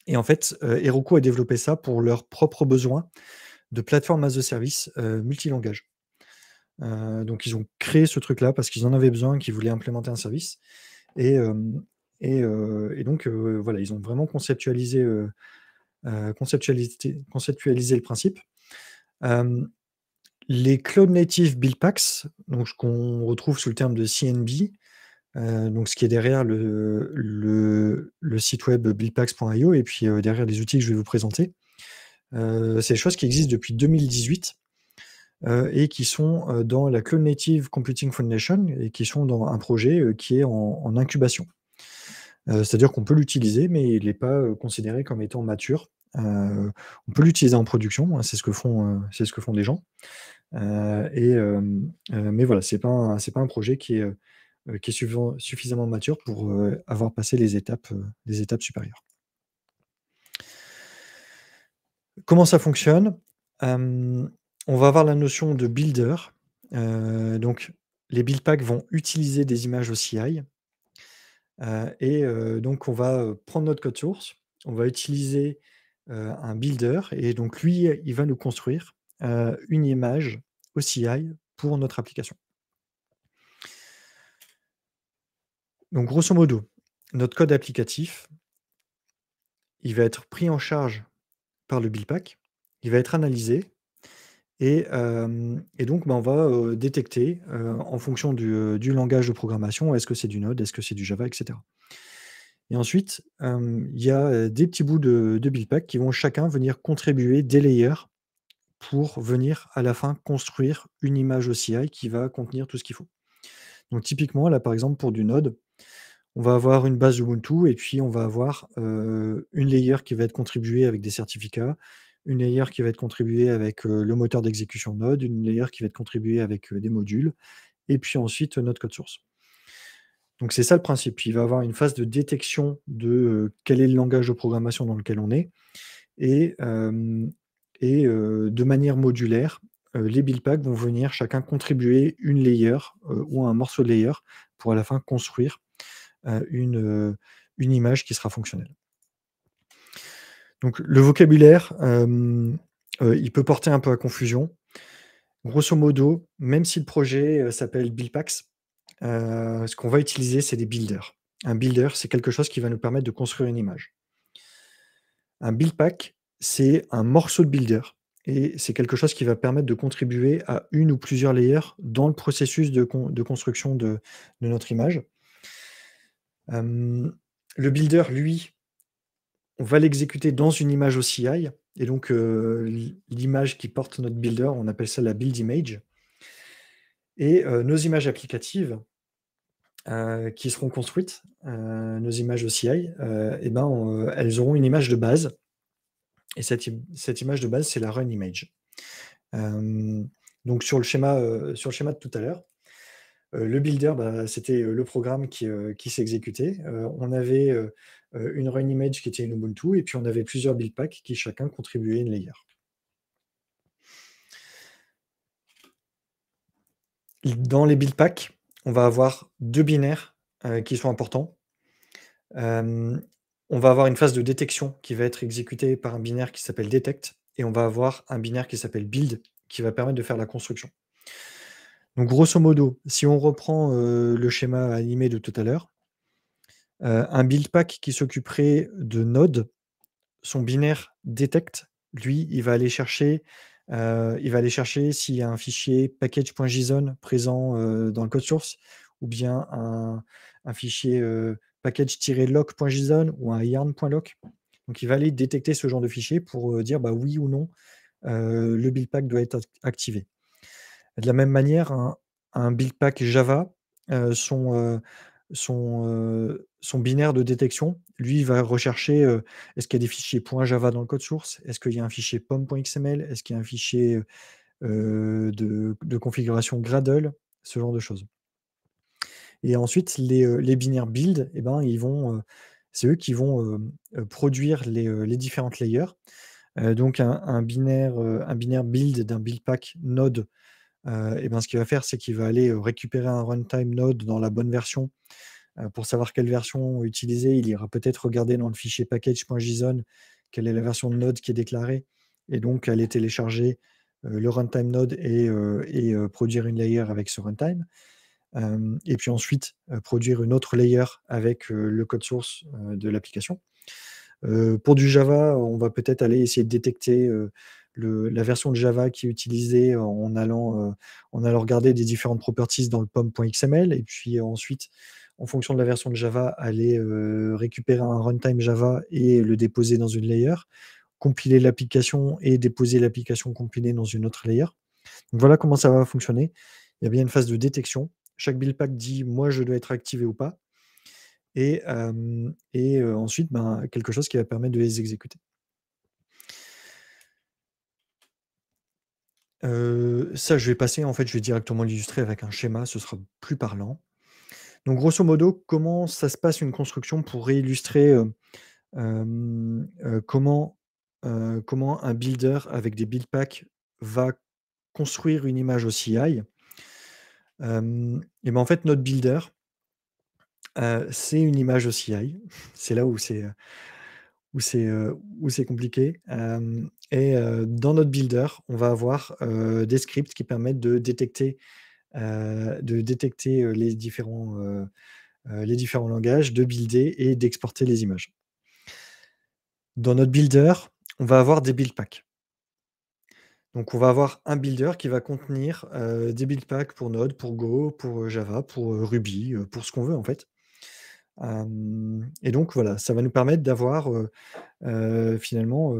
Et en fait, Heroku a développé ça pour leurs propres besoins de plateforme as a service multilangage. donc ils ont créé ce truc-là parce qu'ils en avaient besoin, qu'ils voulaient implémenter un service. Et, et, et donc voilà, ils ont vraiment conceptualisé, le principe. Les cloud native Buildpacks packs, qu'on retrouve sous le terme de CNB, euh, donc ce qui est derrière le, site web buildpacks.io et puis euh, derrière les outils que je vais vous présenter, euh, c'est des choses qui existent depuis 2018 et qui sont dans la Cloud Native Computing Foundation et qui sont dans un projet qui est en, incubation. C'est-à-dire qu'on peut l'utiliser, mais il n'est pas considéré comme étant mature. on peut l'utiliser en production, hein, c'est ce, que font, ce que font des gens. Euh, euh, euh, mais voilà, ce n'est pas, un, projet qui est, suffisamment mature pour avoir passé les étapes, supérieures. Comment ça fonctionne On va avoir la notion de builder. donc, les build packs vont utiliser des images OCI. Euh, et donc, on va prendre notre code source, on va utiliser un builder, et donc lui, il va nous construire euh, une image OCI pour notre application. Donc grosso modo, notre code applicatif, il va être pris en charge par le Buildpack, il va être analysé, et, euh, donc ben, on va euh, détecter en fonction du, langage de programmation, est-ce que c'est du Node, est-ce que c'est du Java, etc. Et ensuite, il y a des petits bouts de, de qui vont chacun venir contribuer des layers pour venir à la fin construire une image OCI qui va contenir tout ce qu'il faut. Donc typiquement, là par exemple pour du node, on va avoir une base Ubuntu et puis on va avoir euh, une layer qui va être contribuée avec des certificats, une layer qui va être contribuée avec euh, le moteur d'exécution Node, une layer qui va être contribuée avec euh, des modules, et puis ensuite notre code source. Donc c'est ça le principe. il va avoir une phase de détection de quel est le langage de programmation dans lequel on est. Et et de manière modulaire, les build packs vont venir chacun contribuer une layer ou un morceau de layer pour à la fin construire une, une image qui sera fonctionnelle. Donc le vocabulaire, il peut porter un peu à confusion. Grosso modo, même si le projet s'appelle s'appelle Buildpacks, ce qu'on va utiliser, c'est des builders. Un builder, c'est quelque chose qui va nous permettre de construire une image. Un build pack, c'est un morceau de builder. Et c'est quelque chose qui va permettre de contribuer à une ou plusieurs layers dans le processus de, construction de, notre image. Euh, le builder, lui, on va l'exécuter dans une image OCI. Et donc, euh, l'image qui porte notre builder, on appelle ça la build image. Et euh, nos images applicatives qui seront construites, nos images OCI, eh ben, elles auront une image de base et cette, image de base, c'est la run image. donc sur le, schéma, euh, sur le schéma de tout à l'heure, euh, le builder, bah, c'était euh, le programme qui, s'exécutait. on avait une run image qui était une Ubuntu, et puis on avait plusieurs build packs qui chacun contribuaient une layer. Dans les build packs, on va avoir deux binaires qui sont importants on va avoir une phase de détection qui va être exécutée par un binaire qui s'appelle detect, et on va avoir un binaire qui s'appelle build, qui va permettre de faire la construction. Donc grosso modo, si on reprend euh, le schéma animé de tout à l'heure, euh, un build pack qui s'occuperait de Node, son binaire detect, lui, il va aller chercher, euh, il va aller chercher s'il y a un fichier package.json présent dans le code source, ou bien un fichier package-lock.json ou un yarn.lock. Donc, il va aller détecter ce genre de fichier pour euh, dire bah, oui ou non, euh, le buildpack doit être activé. De la même manière, un, buildpack Java, euh, son, son, binaire de détection, lui, va rechercher est-ce qu'il y a des fichiers .java dans le code source Est-ce qu'il y a un fichier pom.xml Est-ce qu'il y a un fichier de, de configuration Gradle Ce genre de choses. Et ensuite, les, binaires build, eh ben, ils vont, c'est eux qui vont produire les, différentes layers. donc, un, binaire, un binaire build d'un build pack node, eh ben, ce qu'il va faire, c'est qu'il va aller récupérer un runtime node dans la bonne version pour savoir quelle version utiliser, il ira peut-être regarder dans le fichier package.json quelle est la version de Node qui est déclarée, et donc aller télécharger le runtime Node et produire une layer avec ce runtime et puis ensuite produire une autre layer avec le code source de l'application. pour du Java, on va peut-être aller essayer de détecter la version de Java qui est utilisée en allant, allant regarder des différentes properties dans le pom.xml et puis ensuite en fonction de la version de Java, aller récupérer un runtime Java et le déposer dans une layer, compiler l'application et déposer l'application compilée dans une autre layer. voilà comment ça va fonctionner. Il y a bien une phase de détection chaque build pack dit moi je dois être activé ou pas. Et, ensuite, ben, quelque chose qui va permettre de les exécuter. ça, je vais passer, en fait, je vais directement l'illustrer avec un schéma, ce sera plus parlant. Donc, grosso modo, comment ça se passe une construction pour réillustrer comment, comment un builder avec des build packs va construire une image au CI et ben en fait, notre builder, c'est une image OCI. C'est là où c'est où c'est où c'est compliqué. et dans notre builder, on va avoir des scripts qui permettent de détecter de détecter les différents les différents langages, de builder et d'exporter les images. Dans notre builder, on va avoir des build packs. Donc on va avoir un builder qui va contenir des build packs pour Node, pour Go, pour Java, pour Ruby, pour ce qu'on veut en fait. et donc voilà, ça va nous permettre d'avoir finalement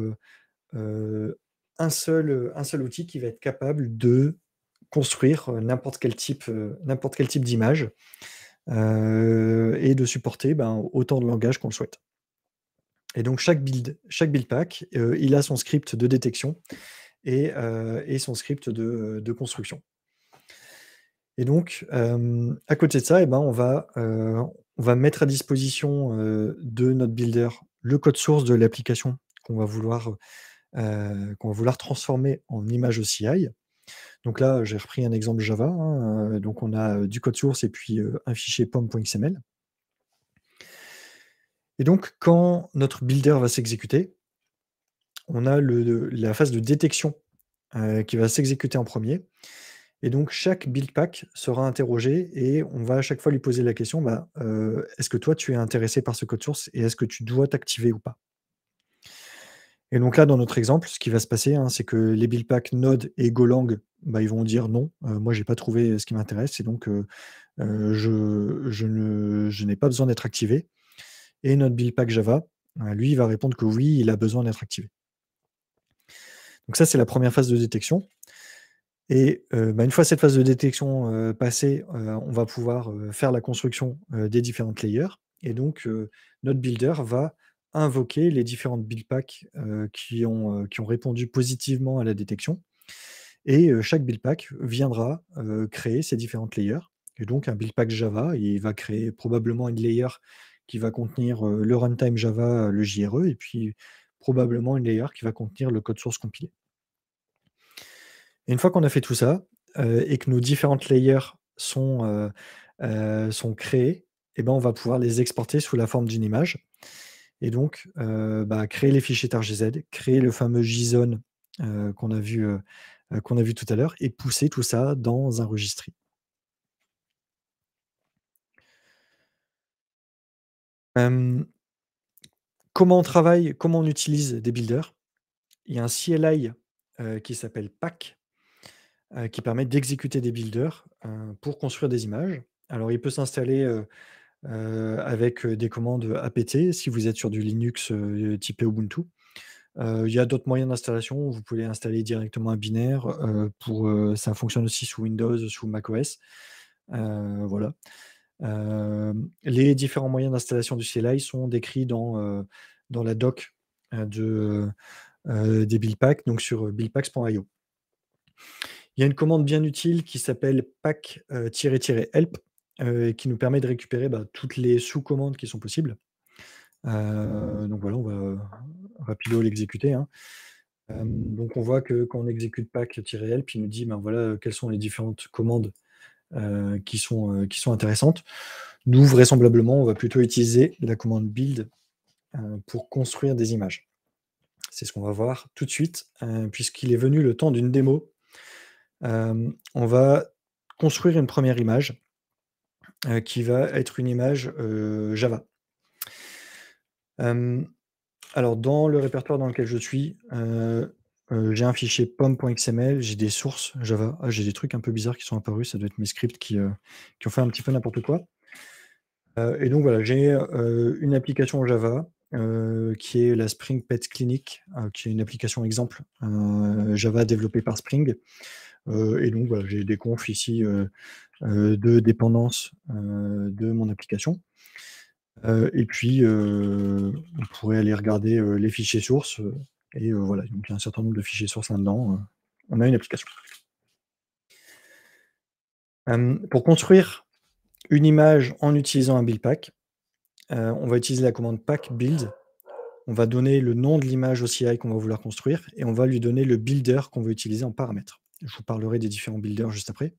un, seul, un seul outil qui va être capable de construire n'importe quel type, n'importe quel type d'image et de supporter ben, autant de langages qu'on le souhaite. Et donc chaque build, chaque pack, il a son script de détection euh, et, son script de, construction. Et donc, euh, à côté de ça, eh ben, on, va, euh, on va mettre à disposition de notre builder le code source de l'application qu'on va vouloir vouloir transformer en image OCI. Donc là, j'ai repris un exemple Java. Hein, donc on a du code source et puis un fichier pom.xml. Et donc quand notre builder va s'exécuter, on a la phase de détection euh, qui va s'exécuter en premier. Et donc, chaque buildpack sera interrogé et on va à chaque fois lui poser la question bah, euh, est-ce que toi, tu es intéressé par ce code source et est-ce que tu dois t'activer ou pas Et donc, là, dans notre exemple, ce qui va se passer, hein, c'est que les buildpacks Node et Golang, bah, ils vont dire non, euh, moi, je n'ai pas trouvé ce qui m'intéresse et donc je, n'ai pas besoin d'être activé. Et notre buildpack Java, lui, il va répondre que oui, il a besoin d'être activé. Donc ça, c'est la première phase de détection. Et euh, bah, une fois cette phase de détection euh, passée, euh, on va pouvoir faire la construction des différentes layers. Et donc, notre builder va invoquer les différentes build packs qui, ont, qui ont répondu positivement à la détection. Et chaque build pack viendra créer ses différentes layers. Et donc, un build pack Java, il va créer probablement une layer qui va contenir le runtime Java, le JRE, et puis probablement une layer qui va contenir le code source compilé. une fois qu'on a fait tout ça euh, et que nos différentes layers sont, euh, euh sont créées, eh ben, on va pouvoir les exporter sous la forme d'une image. Et donc, euh, bah, créer les fichiers targz, créer le fameux JSON qu'on a, vu, a vu tout à l'heure et pousser tout ça dans un registry comment on travaille, comment on utilise des builders. Il y a un CLI euh, qui s'appelle Pack, euh, qui permet d'exécuter des builders euh, pour construire des images. Alors, il peut s'installer avec des commandes apt si vous êtes sur du Linux typé Ubuntu. il y a d'autres moyens d'installation. Vous pouvez installer directement un binaire. pour, ça fonctionne aussi sous Windows, sous macOS. voilà les différents moyens d'installation du CLI sont décrits dans, dans la doc de, des buildpacks donc sur buildpacks.io Il y a une commande bien utile qui s'appelle pack-help qui nous permet de récupérer bah, toutes les sous-commandes qui sont possibles. donc voilà, on va rapidement l'exécuter. Hein. donc on voit que quand on exécute pack-help, il nous dit ben voilà quelles sont les différentes commandes euh, qui, sont, euh, qui sont intéressantes. Nous, vraisemblablement, on va plutôt utiliser la commande build euh, pour construire des images. C'est ce qu'on va voir tout de suite, puisqu'il est venu le temps d'une démo. on va construire une première image qui va être une image Java. alors, dans le répertoire dans lequel je suis, euh, j'ai un fichier pom.xml, j'ai des sources Java, ah, j'ai des trucs un peu bizarres qui sont apparus, ça doit être mes scripts qui, euh, ont fait un petit peu n'importe quoi. Euh, et donc voilà, j'ai une application Java qui est la Spring Pet Clinic, qui est une application exemple Java développée par Spring. et donc voilà, j'ai des confs ici de dépendance de mon application. et puis, on pourrait aller regarder les fichiers sources. Et euh, voilà, donc il y a un certain nombre de fichiers sources là-dedans. Hein. on a une application. pour construire une image en utilisant un buildpack, euh, on va utiliser la commande pack build. On va donner le nom de l'image OCI qu'on va vouloir construire et on va lui donner le builder qu'on veut utiliser en paramètre. Je vous parlerai des différents builders juste après.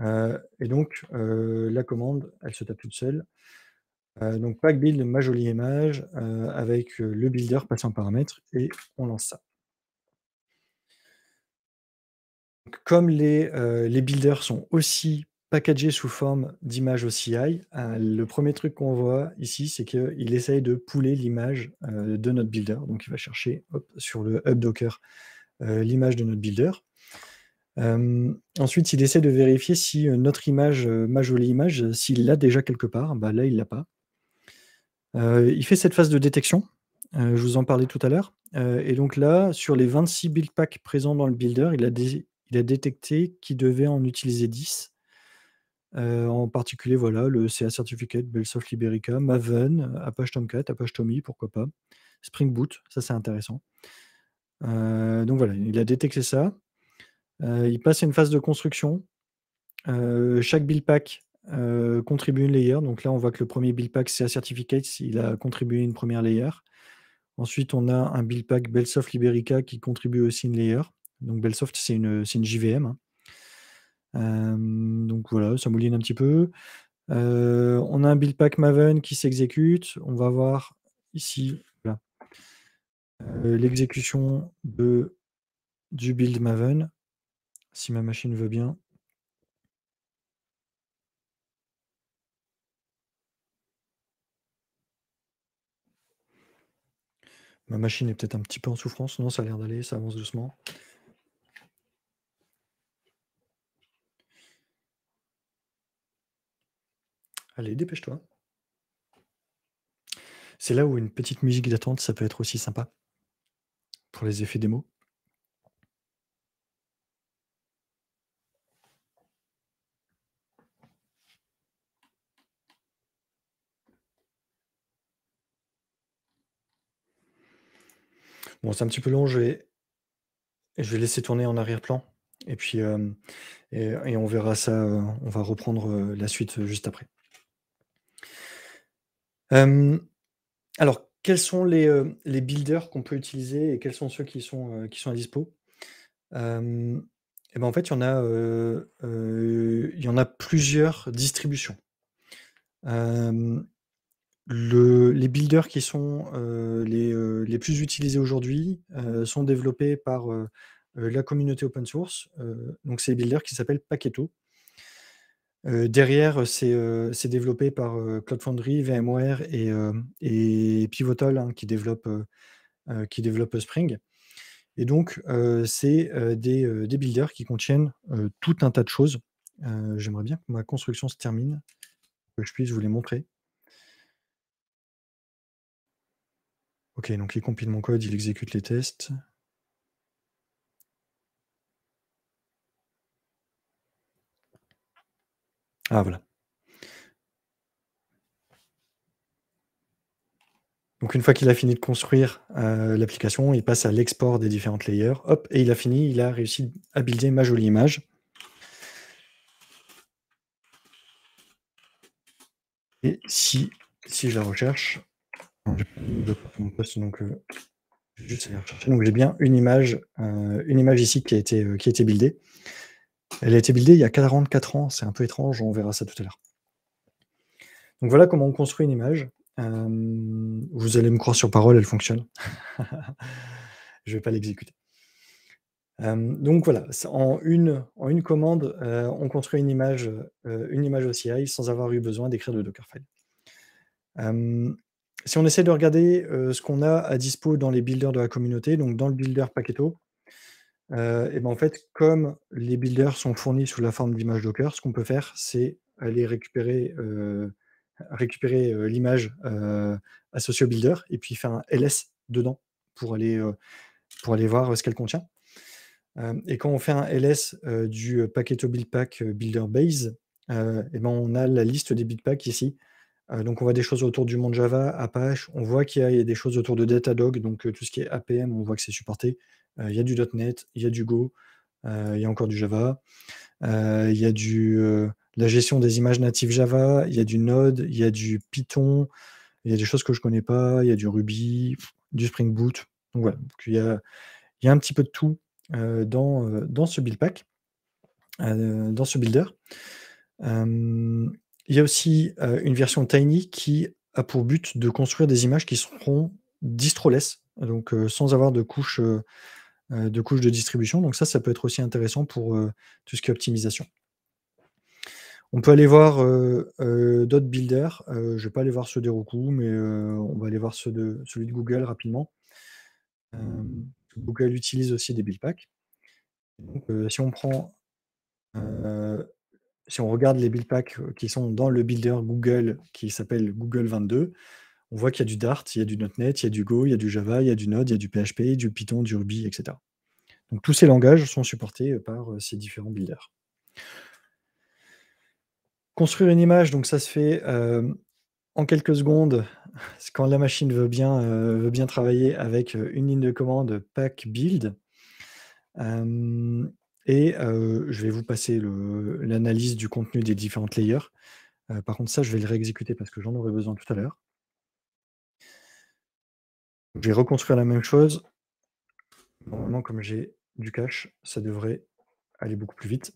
Euh, et donc, la commande, elle se tape toute seule. Euh, donc pack build ma jolie image euh, avec euh, le builder passant paramètre, et on lance ça. comme les, les, builders sont aussi packagés sous forme d'image OCI, le premier truc qu'on voit ici, c'est qu'il essaye de pouler l'image de notre builder. Donc il va chercher sur le hub Docker l'image de notre builder. ensuite, il essaie de vérifier si notre image, ma jolie image, s'il l'a déjà quelque part. Bah, là, il l'a pas. Euh, il fait cette phase de détection. Euh, je vous en parlais tout à l'heure. Euh, et donc là, sur les 26 build packs présents dans le builder, il a, détecté qu'il devait en utiliser 10. en particulier, voilà, le CA Certificate, Bellsoft Liberica, Maven, Apache Tomcat, Apache Tommy, pourquoi pas, Spring Boot, ça c'est intéressant. donc voilà, il a détecté ça. il passe à une phase de construction. chaque build pack euh, contribue une layer. Donc là, on voit que le premier build pack, c'est certificate, il a contribué une première layer. Ensuite, on a un build pack bellsoft Liberica qui contribue aussi une layer. Donc Bellsoft c'est une, une, JVM. Hein. Euh, donc voilà, ça mouline un petit peu. Euh, on a un build pack Maven qui s'exécute. On va voir ici l'exécution de du build Maven, si ma machine veut bien. Ma machine est peut-être un petit peu en souffrance. Non, ça a l'air d'aller, ça avance doucement. Allez, dépêche-toi. C'est là où une petite musique d'attente, ça peut être aussi sympa pour les effets mots Bon, c'est un petit peu long, je vais, je vais laisser tourner en arrière-plan. Et puis, euh, et, on verra ça, on va reprendre euh, la suite euh, juste après. alors, quels sont les, builders qu'on peut utiliser et quels sont ceux qui sont, qui sont à dispo et eh ben En fait, il y, en a, y en a plusieurs distributions les builders qui sont euh, euh, les, plus utilisés aujourd'hui euh, sont développés par la communauté open source. donc, c'est les builders qui s'appellent Paketo. derrière, c'est développé par Cloud Foundry, VMware et, Pivotal hein, qui, développe, Spring. Et donc, c'est des, des, builders qui contiennent tout un tas de choses. J'aimerais bien que ma construction se termine, que je puisse vous les montrer. Ok, donc il compile mon code, il exécute les tests. Ah voilà. Donc une fois qu'il a fini de construire euh, l'application, il passe à l'export des différentes layers. Hop, et il a fini, il a réussi à builder ma jolie image. Et si, si je la recherche, donc euh, Donc j'ai bien une image, euh, une image ici qui a été euh, qui a été buildée. Elle a été buildée il y a 44 ans, c'est un peu étrange, on verra ça tout à l'heure. Donc voilà comment on construit une image. vous allez me croire sur parole, elle fonctionne. Je ne vais pas l'exécuter. donc voilà, en une, en une commande, on construit une image, une image OCI sans avoir eu besoin d'écrire de Dockerfile si on essaie de regarder euh, ce qu'on a à dispo dans les builders de la communauté, donc dans le builder paquetto, euh, et ben en fait, comme les builders sont fournis sous la forme d'images Docker, ce qu'on peut faire, c'est aller récupérer, euh, récupérer l'image associée au builder et puis faire un ls dedans pour aller, pour aller voir ce qu'elle contient. et quand on fait un ls du paquetto Buildpack Builder Base, et ben on a la liste des buildpacks ici donc on voit des choses autour du monde Java, Apache, on voit qu'il y, a des choses autour de Datadog, donc tout ce qui est APM, on voit que c'est supporté. il y a du .NET, il y a du Go, il y a encore du Java, il y a du la gestion des images natives Java, il y a du Node, il y a du Python, il y a des choses que je ne connais pas, il y a du Ruby, du Spring Boot. Donc voilà, il, y a, un petit peu de tout dans, dans, ce build pack, dans ce builder. Il y a aussi euh, une version Tiny qui a pour but de construire des images qui seront distroless, donc euh, sans avoir de couche, euh, de de distribution. Donc ça, ça peut être aussi intéressant pour tout ce qui est optimisation. On peut aller voir d'autres builders. je ne vais pas aller voir ceux d'Heroku, mais on va aller voir ceux de, celui de Google rapidement. Google utilise aussi des buildpacks. si on prend si on regarde les build packs euh, qui sont dans le builder Google qui s'appelle Google 22, on voit qu'il y a du Dart, il y a du .NET, il y a du Go, il y a du Java, il y a du Node, il y a du PHP, du Python, du Ruby, etc. Donc tous ces langages sont supportés euh, par euh, ces différents builders. Construire une image, donc ça se fait en quelques secondes quand la machine veut bien, veut bien travailler avec une ligne de commande pack build. Et je vais vous passer l'analyse du contenu des différentes layers. par contre, ça, je vais le réexécuter parce que j'en aurai besoin tout à l'heure. Je vais reconstruire la même chose. Normalement, comme j'ai du cache, ça devrait aller beaucoup plus vite.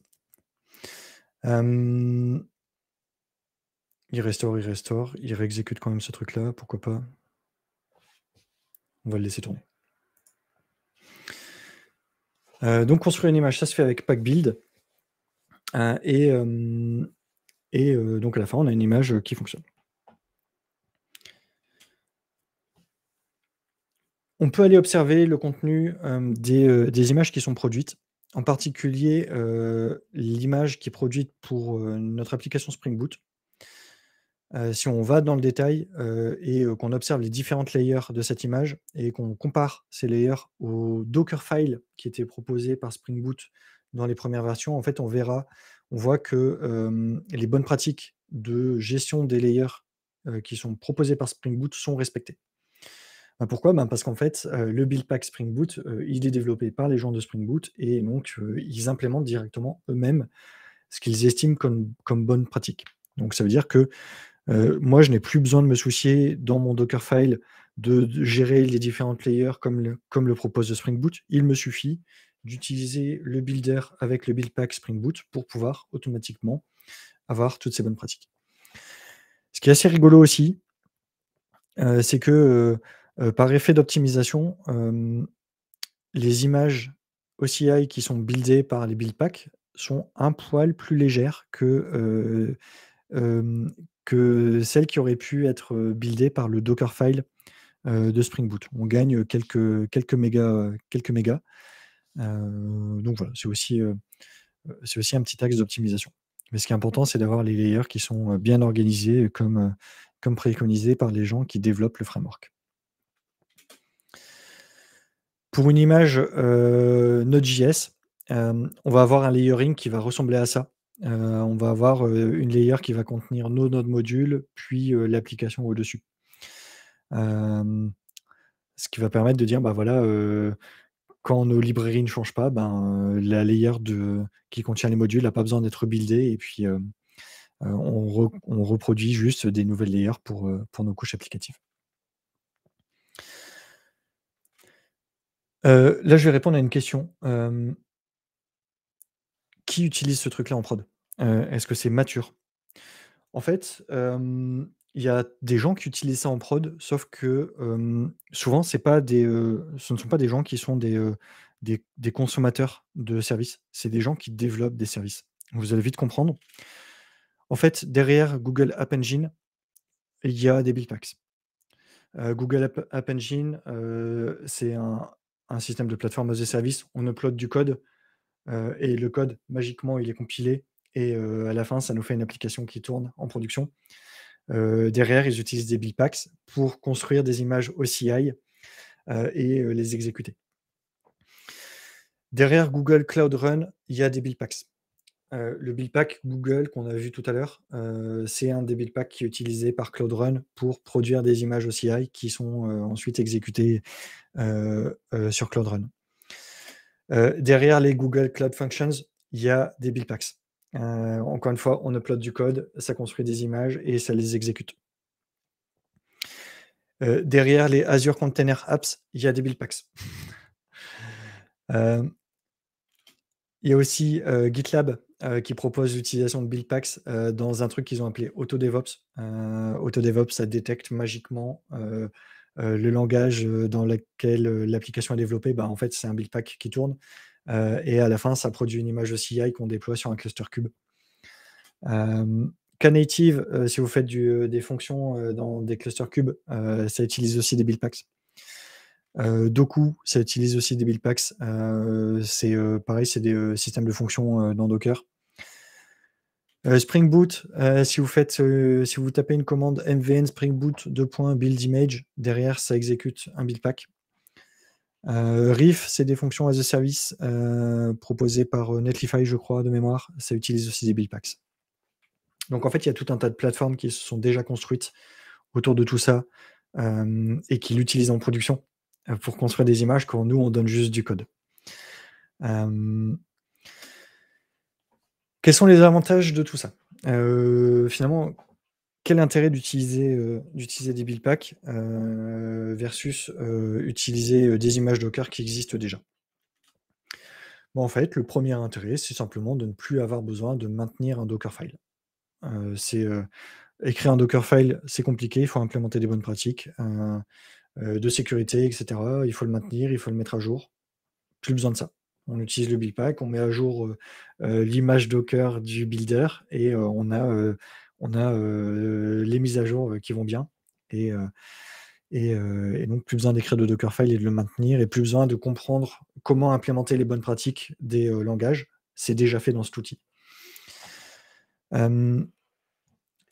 Il restaure, il restaure, il réexécute quand même ce truc-là, pourquoi pas. On va le laisser tourner. Euh, donc construire une image, ça se fait avec PackBuild. Euh, et euh, et donc à la fin, on a une image qui fonctionne. On peut aller observer le contenu des, images qui sont produites, en particulier l'image qui est produite pour notre application Spring Boot. Euh, si on va dans le détail euh, et euh, qu'on observe les différentes layers de cette image et qu'on compare ces layers au Dockerfile qui était proposé par Spring Boot dans les premières versions, en fait, on verra, on voit que les bonnes pratiques de gestion des layers qui sont proposées par Spring Boot sont respectées. Ben, pourquoi ben, Parce qu'en fait, le buildpack Spring Boot, il est développé par les gens de Spring Boot et donc ils implémentent directement eux-mêmes ce qu'ils estiment comme, comme bonne pratique. Donc ça veut dire que euh, moi, je n'ai plus besoin de me soucier dans mon Dockerfile de, de gérer les différentes layers comme le, comme le propose Spring Boot. Il me suffit d'utiliser le builder avec le buildpack Spring Boot pour pouvoir automatiquement avoir toutes ces bonnes pratiques. Ce qui est assez rigolo aussi, euh, c'est que euh, par effet d'optimisation, les images OCI qui sont buildées par les buildpacks sont un poil plus légères que, que celle qui aurait pu être buildées par le Dockerfile de Spring Boot. On gagne quelques, quelques mégas. Quelques donc voilà, c'est aussi, aussi un petit axe d'optimisation. Mais ce qui est important, c'est d'avoir les layers qui sont bien organisés comme, comme préconisé par les gens qui développent le framework. Pour une image Node.js, on va avoir un layering qui va ressembler à ça. Euh, on va avoir euh, une layer qui va contenir nos modules, puis euh, l'application au-dessus. ce qui va permettre de dire, bah voilà, quand nos librairies ne changent pas, ben, la layer de, qui contient les modules n'a pas besoin d'être buildée, et puis on, reproduit juste des nouvelles layers pour, pour nos couches applicatives. là, je vais répondre à une question qui utilise ce truc-là en prod euh, Est-ce que c'est mature En fait, il y a des gens qui utilisent ça en prod, sauf que souvent, ce ne sont pas des gens qui sont des, consommateurs de services, c'est des gens qui développent des services. Vous allez vite comprendre. En fait, derrière Google App Engine, il y a des big packs. Euh, Google App, Engine, euh, c'est un, système de plateforme as a service. On upload du code, euh, et le code, magiquement, il est compilé. Et euh, à la fin, ça nous fait une application qui tourne en production. Euh, derrière, ils utilisent des buildpacks pour construire des images OCI et les exécuter. Derrière Google Cloud Run, il y a des buildpacks le buildpack Google qu'on a vu tout à l'heure, c'est un des buildpacks qui est utilisé par Cloud Run pour produire des images OCI qui sont ensuite exécutées sur Cloud Run. Euh, derrière les Google Cloud Functions, il y a des buildpacks. Euh, encore une fois, on upload du code, ça construit des images et ça les exécute. Euh, derrière les Azure Container Apps, il y a des buildpacks. euh, il y a aussi euh, GitLab qui propose l'utilisation de buildpacks dans un truc qu'ils ont appelé AutoDevOps. AutoDevOps, ça détecte magiquement le langage dans lequel l'application est développée, bah, en fait, c'est un buildpack pack qui tourne. et à la fin, ça produit une image OCI CI qu'on déploie sur un cluster cube. Knative, si vous faites des fonctions dans des clusters cube ça utilise aussi des build packs. Doku, ça utilise aussi des build packs. c'est pareil, c'est des systèmes de fonctions dans Docker. Euh, Spring Boot, euh, euh, si, vous tapez une commande mvn Spring Boot derrière, ça exécute un buildpack. pack. Riff, c'est des fonctions as a service proposées par Netlify, je crois, de mémoire. Ça utilise aussi des buildpacks. packs. Donc en fait, il y a tout un tas de plateformes qui se sont déjà construites autour de tout ça et qui l'utilisent en production pour construire des images quand nous, on donne juste du code. Quels sont les avantages de tout ça euh, Finalement, quel intérêt d'utiliser euh, d'utiliser des build packs euh, versus utiliser des images Docker qui existent déjà En fait, le premier intérêt, c'est simplement de ne plus avoir besoin de maintenir un Dockerfile. c'est écrire un Dockerfile, c'est compliqué, il faut implémenter des bonnes pratiques de sécurité, etc. Il faut le maintenir, il faut le mettre à jour. Plus besoin de ça on utilise le pack, on met à jour euh, euh, l'image Docker du builder et euh, on a, on a les mises à jour qui vont bien. Et, donc, plus besoin d'écrire de Dockerfile et de le maintenir et plus besoin de comprendre comment implémenter les bonnes pratiques des langages. C'est déjà fait dans cet outil. il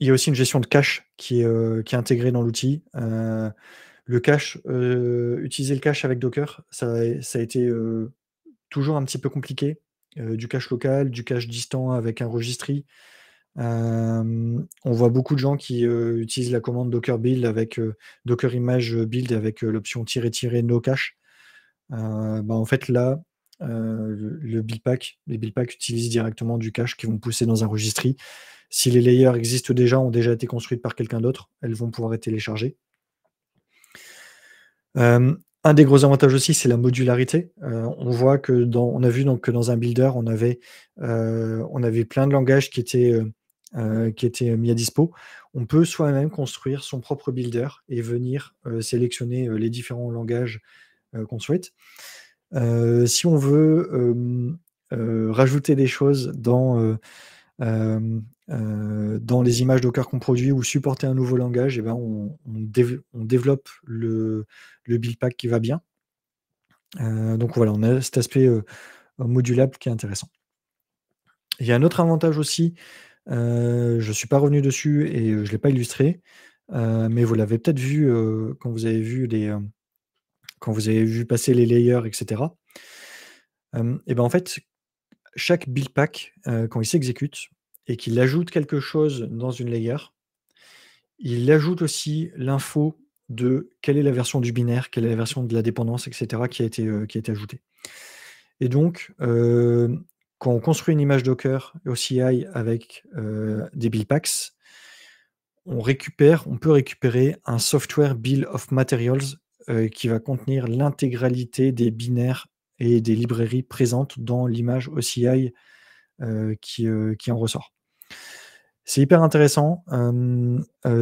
y a aussi une gestion de cache qui est, est intégrée dans l'outil le cache, utiliser le cache avec Docker, ça, a été un petit peu compliqué. Euh, du cache local, du cache distant avec un registry. Euh, on voit beaucoup de gens qui euh, utilisent la commande Docker build avec Docker image build avec l'option tirer "-no cache". Bah, en fait, là, le, bill pack, les build packs utilisent directement du cache qui vont pousser dans un registry. Si les layers existent déjà, ont déjà été construites par quelqu'un d'autre, elles vont pouvoir être téléchargées. Un des gros avantages aussi, c'est la modularité. Euh, on voit que dans, on a vu donc que dans un builder, on avait, euh, on avait plein de langages qui étaient, euh, qui étaient mis à dispo. On peut soi-même construire son propre builder et venir sélectionner les différents langages qu'on souhaite. si on veut rajouter des choses dans, euh, dans les images Docker qu'on produit ou supporter un nouveau langage, et eh ben on, développe le, build pack qui va bien. Euh, donc voilà, on a cet aspect euh, modulable qui est intéressant. Il y a un autre avantage aussi, je ne suis pas revenu dessus et je ne l'ai pas illustré, mais vous l'avez peut-être vu quand vous avez vu quand vous avez vu passer les layers, etc. et eh ben en fait, chaque build pack, quand il s'exécute, et qu'il ajoute quelque chose dans une layer, il ajoute aussi l'info de quelle est la version du binaire, quelle est la version de la dépendance, etc., qui a été, euh, qui été ajoutée. Et donc, euh, quand on construit une image Docker OCI avec euh, des build packs, on récupère, on peut récupérer un software bill of materials qui va contenir l'intégralité des binaires et des librairies présentes dans l'image OCI qui en ressort. C'est hyper intéressant.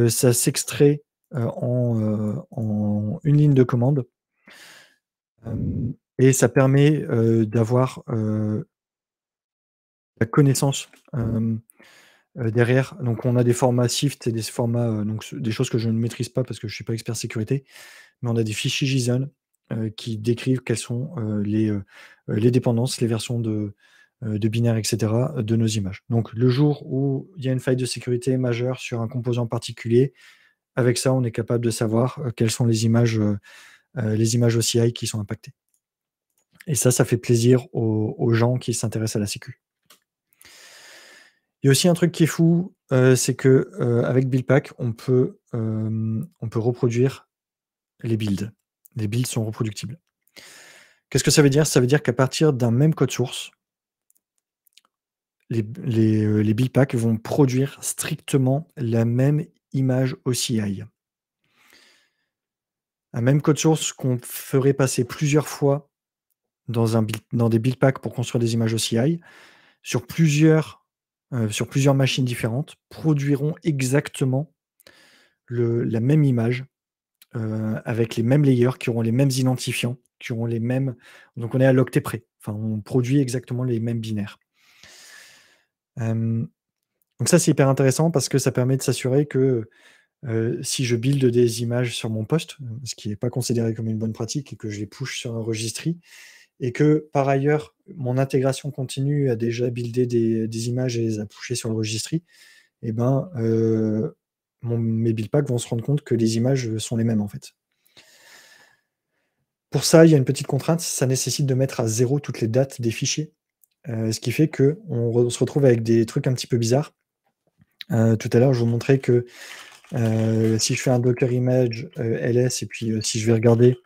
ça s'extrait en, une ligne de commande. et ça permet d'avoir la connaissance derrière. Donc on a des formats SIFT et des formats, donc des choses que je ne maîtrise pas parce que je ne suis pas expert sécurité, mais on a des fichiers JSON qui décrivent quelles sont les, les dépendances, les versions de, euh, de binaire, etc., de nos images. Donc le jour où il y a une faille de sécurité majeure sur un composant particulier, avec ça, on est capable de savoir euh, quelles sont les images, euh, les images OCI qui sont impactées. Et ça, ça fait plaisir aux, gens qui s'intéressent à la sécu. Il y a aussi un truc qui est fou, c'est que Buildpack, on peut, on peut reproduire les builds. Les builds sont reproductibles. Qu'est-ce que ça veut dire Ça veut dire qu'à partir d'un même code source, les, les, euh, vont produire strictement la même image OCI. Un même code source qu'on ferait passer plusieurs fois dans, un, des buildpacks pour construire des images OCI sur plusieurs, euh, sur plusieurs machines différentes produiront exactement la même image euh, avec les mêmes layers qui auront les mêmes identifiants, qui auront les mêmes. Donc on est à l'octet près. Enfin, on produit exactement les mêmes binaires donc ça, c'est hyper intéressant parce que ça permet de s'assurer que si je build des images sur mon poste, ce qui n'est pas considéré comme une bonne pratique, et que je les push sur un registry, et que par ailleurs, mon intégration continue à déjà buildé des, images et les a pusher sur le registry, et eh ben, mes buildpacks vont se rendre compte que les images sont les mêmes en fait. Pour ça, il y a une petite contrainte, ça nécessite de mettre à zéro toutes les dates des fichiers. Euh, ce qui fait qu'on se retrouve avec des trucs un petit peu bizarres. Euh, tout à l'heure, je vous montrais que euh, si je fais un Docker image ls et puis si je vais regarder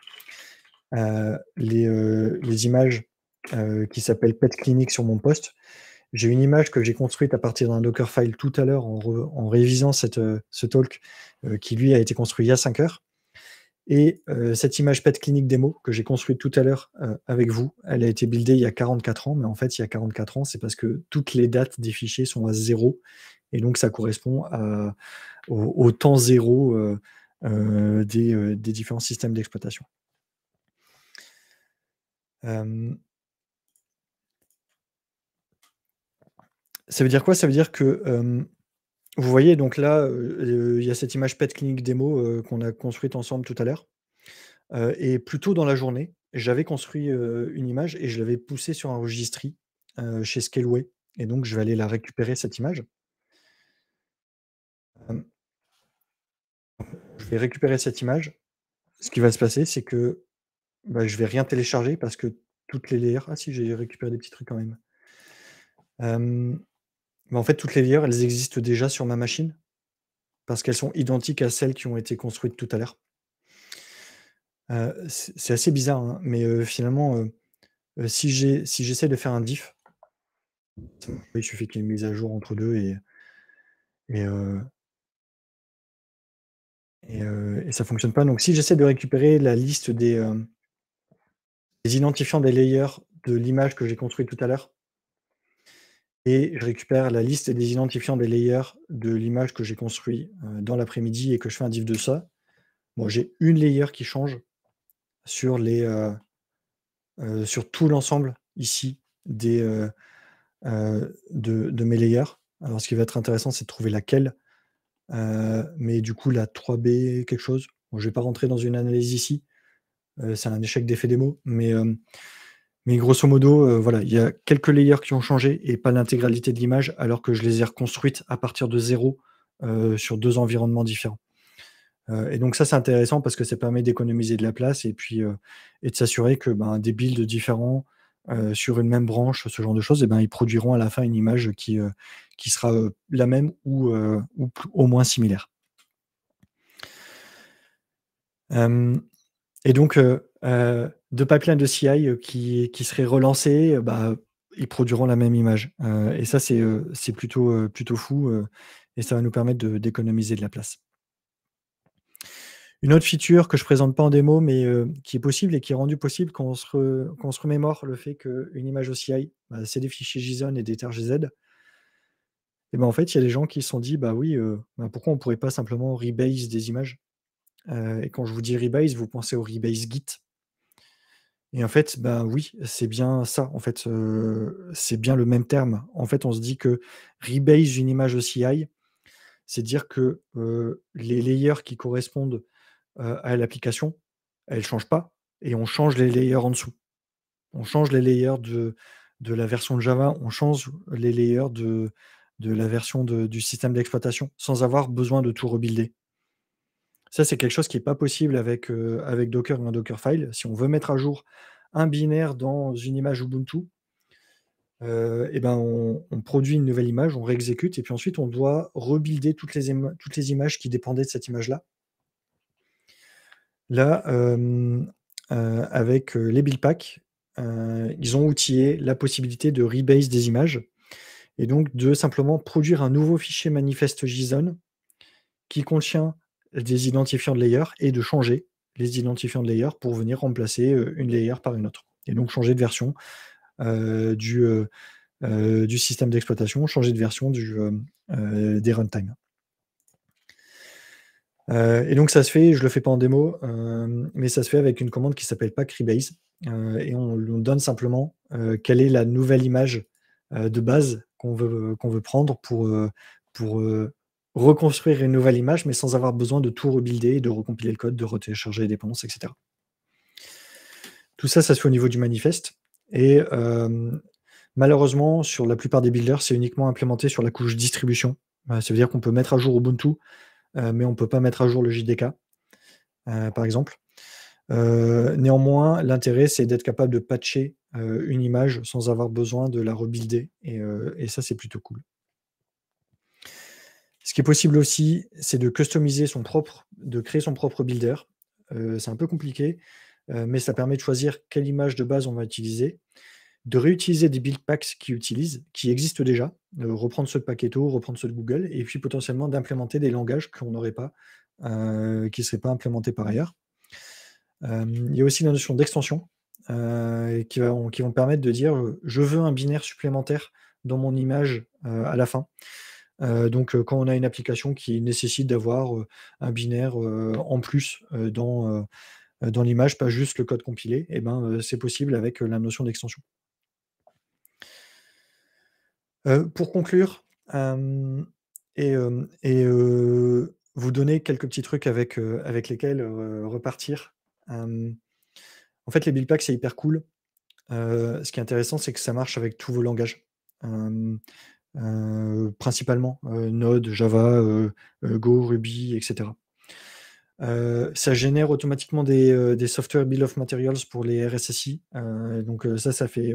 les, images qui s'appellent pet clinic sur mon poste, j'ai une image que j'ai construite à partir d'un Dockerfile tout à l'heure en, révisant cette, ce talk qui lui a été construit il y a 5 heures. Et euh, cette image PET clinique démo que j'ai construite tout à l'heure euh, avec vous, elle a été buildée il y a 44 ans, mais en fait, il y a 44 ans, c'est parce que toutes les dates des fichiers sont à zéro. Et donc, ça correspond au, temps zéro euh, des, des, différents systèmes d'exploitation. Ça veut dire quoi Ça veut dire que vous voyez, donc là, euh, il y a cette image PET Clinic démo euh, qu'on a construite ensemble tout à l'heure. Euh, et plus tôt dans la journée, j'avais construit une image et je l'avais poussée sur un registry chez Scaleway. Et donc, je vais aller la récupérer, cette image. Je vais récupérer cette image. Ce qui va se passer, c'est que bah, je ne vais rien télécharger parce que toutes les layers. Ah, si, j'ai récupéré des petits trucs quand même en fait, toutes les layers elles existent déjà sur ma machine parce qu'elles sont identiques à celles qui ont été construites tout à l'heure. Euh, c'est assez bizarre, hein, mais euh, finalement, euh, si j'essaie de faire un diff, il suffit qu'il y ait une mise à jour entre deux et, ça ne fonctionne pas. Donc si j'essaie de récupérer la liste des identifiants des layers de l'image que j'ai construite tout à l'heure, et je récupère la liste des identifiants des layers de l'image que j'ai construit euh, dans l'après-midi et que je fais un div de ça. Bon, j'ai une layer qui change sur, les, euh, euh, sur tout l'ensemble ici des, de, mes layers. Alors, ce qui va être intéressant, c'est de trouver laquelle. mais du coup, la 3B, quelque chose. je ne vais pas rentrer dans une analyse ici. c'est un échec d'effet démo. Mais mais grosso modo, euh, voilà, il y a quelques layers qui ont changé et pas l'intégralité de l'image, alors que je les ai reconstruites à partir de zéro euh, sur deux environnements différents. Euh, et donc ça, c'est intéressant parce que ça permet d'économiser de la place et puis et de s'assurer que ben, des builds différents sur une même branche, ce genre de choses, et eh ben, ils produiront à la fin une image qui, qui sera la même ou, ou au moins similaire. et donc, de pipeline de CI euh, qui, qui seraient relancés, euh, bah, ils produiront la même image. Euh, et ça, c'est plutôt, plutôt fou et ça va nous permettre d'économiser de, la place. Une autre feature que je ne présente pas en démo, mais qui est possible et qui est rendue possible quand on se, remémore le fait qu'une image au CI, bah, c'est des fichiers JSON et des GZ. Et ben en fait, il y a des gens qui se sont dit, bah oui, bah, pourquoi on ne pourrait pas simplement rebase des images Et quand je vous dis rebase, vous pensez au rebase Git, et en fait, ben oui, c'est bien ça. En fait, c'est bien le même terme. En fait, on se dit que rebase une image OCI, c'est dire que les layers qui correspondent à l'application, elles ne changent pas, et on change les layers en dessous. On change les layers de, de la version de Java, on change les layers de, de la version du système d'exploitation, sans avoir besoin de tout rebuilder. Ça, c'est quelque chose qui n'est pas possible avec, avec Docker ou un Dockerfile. Si on veut mettre à jour un binaire dans une image Ubuntu, eh ben on, produit une nouvelle image, on réexécute, et puis ensuite on doit rebuilder toutes les, images qui dépendaient de cette image-là. Là, avec les buildpacks, ils ont outillé la possibilité de rebase des images, et donc de simplement produire un nouveau fichier manifeste JSON qui contient des identifiants de layer et de changer les identifiants de layer pour venir remplacer une layer par une autre. Et donc changer de version du, du, système d'exploitation, changer de version du, des runtime. et donc ça se fait, je ne le fais pas en démo, mais ça se fait avec une commande qui s'appelle pas CreeBase. et on, donne simplement quelle est la nouvelle image de base qu'on veut, veut prendre pour, pour reconstruire une nouvelle image, mais sans avoir besoin de tout rebuilder, de recompiler le code, de re-télécharger les dépendances, etc. Tout ça, ça se fait au niveau du manifeste. Et euh, malheureusement, sur la plupart des builders, c'est uniquement implémenté sur la couche distribution. Euh, ça veut dire qu'on peut mettre à jour Ubuntu, euh, mais on ne peut pas mettre à jour le JDK, par exemple. néanmoins, l'intérêt, c'est d'être capable de patcher une image sans avoir besoin de la rebuilder. et ça, c'est plutôt cool. Ce qui est possible aussi, c'est de customiser son propre, de créer son propre builder. Euh, c'est un peu compliqué, euh, mais ça permet de choisir quelle image de base on va utiliser, de réutiliser des build packs qui utilisent, qui existent déjà, de euh, reprendre ceux de Paketo, reprendre ceux de Google, et puis potentiellement d'implémenter des langages qu'on n'aurait pas, qui ne seraient pas implémentés par ailleurs. il y a aussi la notion d'extension qui, va, qui vont permettre de dire je veux un binaire supplémentaire dans mon image à la fin donc quand on a une application qui nécessite d'avoir un binaire en plus dans, dans l'image, pas juste le code compilé, eh ben, c'est possible avec la notion d'extension. pour conclure, et, vous donner quelques petits trucs avec, avec lesquels repartir. en fait, les buildpacks, c'est hyper cool. ce qui est intéressant, c'est que ça marche avec tous vos langages. Euh, principalement euh, Node, Java, euh, Go, Ruby, etc. ça génère automatiquement des, software bill of materials pour les RSSI. donc ça, ça fait,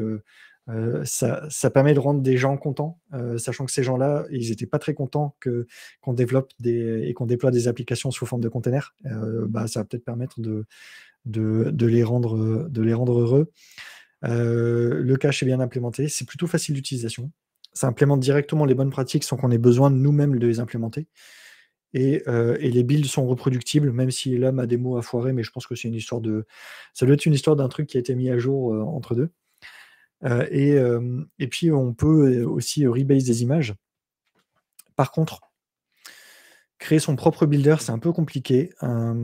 ça, permet de rendre des gens contents, sachant que ces gens-là, ils n'étaient pas très contents que qu'on développe et qu'on déploie des applications sous forme de containers. Bah, ça va peut-être permettre de, les rendre, de les rendre heureux. le cache est bien implémenté, c'est plutôt facile d'utilisation ça implémente directement les bonnes pratiques sans qu'on ait besoin de nous-mêmes de les implémenter. Et, euh, les builds sont reproductibles, même si l'homme a des mots à foirer, mais je pense que c'est une histoire de. Ça doit être une histoire d'un truc qui a été mis à jour euh, entre deux. Euh, et, puis, on peut aussi rebase des images. Par contre, créer son propre builder, c'est un peu compliqué. ça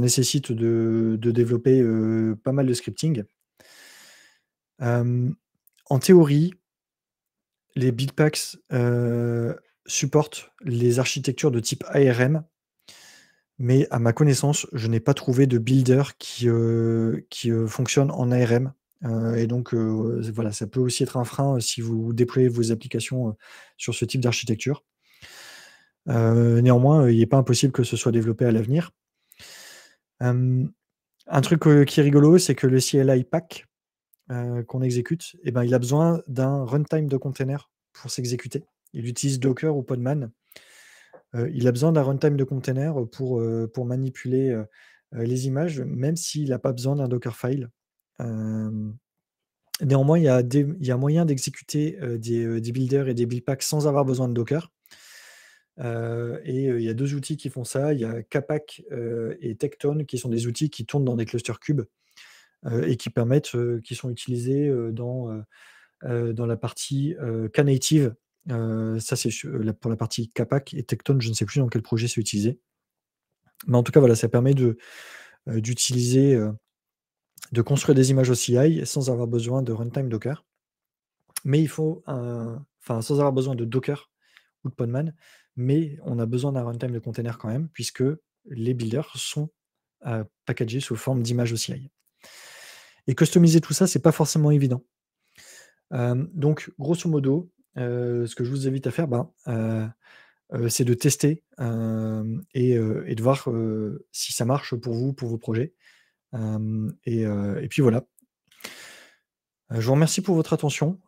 nécessite de, de développer pas mal de scripting. en théorie, les big packs euh, supportent les architectures de type ARM, mais à ma connaissance, je n'ai pas trouvé de builder qui, euh, qui euh, fonctionne en ARM. et donc, voilà, ça peut aussi être un frein si vous déployez vos applications sur ce type d'architecture. néanmoins, il n'est pas impossible que ce soit développé à l'avenir. un truc qui est rigolo, c'est que le CLI pack, euh, qu'on exécute, et eh ben, il a besoin d'un runtime de container pour s'exécuter. Il utilise Docker ou Podman. Euh, il a besoin d'un runtime de container pour, euh, pour manipuler les images, même s'il n'a pas besoin d'un Dockerfile. néanmoins, il y a, moyen d'exécuter des, builders et des buildpacks sans avoir besoin de Docker. et il y a deux outils qui font ça. Il y a Capac et Tekton qui sont des outils qui tournent dans des clusters cubes euh, et qui permettent, euh, qui sont utilisés euh, dans, dans la partie Knative. ça, c'est pour la partie Capac et Tecton. Je ne sais plus dans quel projet c'est utilisé. Mais en tout cas, voilà, ça permet d'utiliser, de, construire des images OCI sans avoir besoin de runtime Docker. Mais il faut enfin, sans avoir besoin de Docker ou de Podman, mais on a besoin d'un runtime de container quand même, puisque les builders sont euh, packagés sous forme d'images OCI. Et customiser tout ça, c'est pas forcément évident. donc, grosso modo, ce que je vous invite à faire, ben, c'est de tester et, de voir si ça marche pour vous, pour vos projets. Et, puis voilà. Je vous remercie pour votre attention.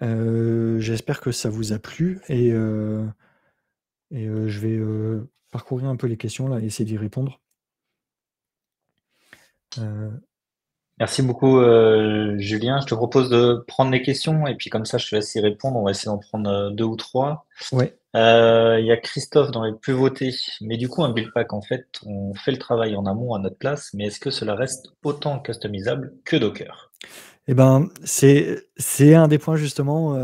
J'espère que ça vous a plu et, je vais parcourir un peu les questions là, et essayer d'y répondre.
Euh, merci beaucoup, euh, Julien. Je te propose de prendre les questions et puis comme ça, je te laisse y répondre. On va essayer d'en prendre euh, deux ou trois. Oui. Il y a Christophe dans les plus votés. Mais du coup, un buildpack en fait, on fait le travail en amont à notre place, mais est-ce que cela reste autant customisable que Docker
Eh ben, c'est c'est un des points justement.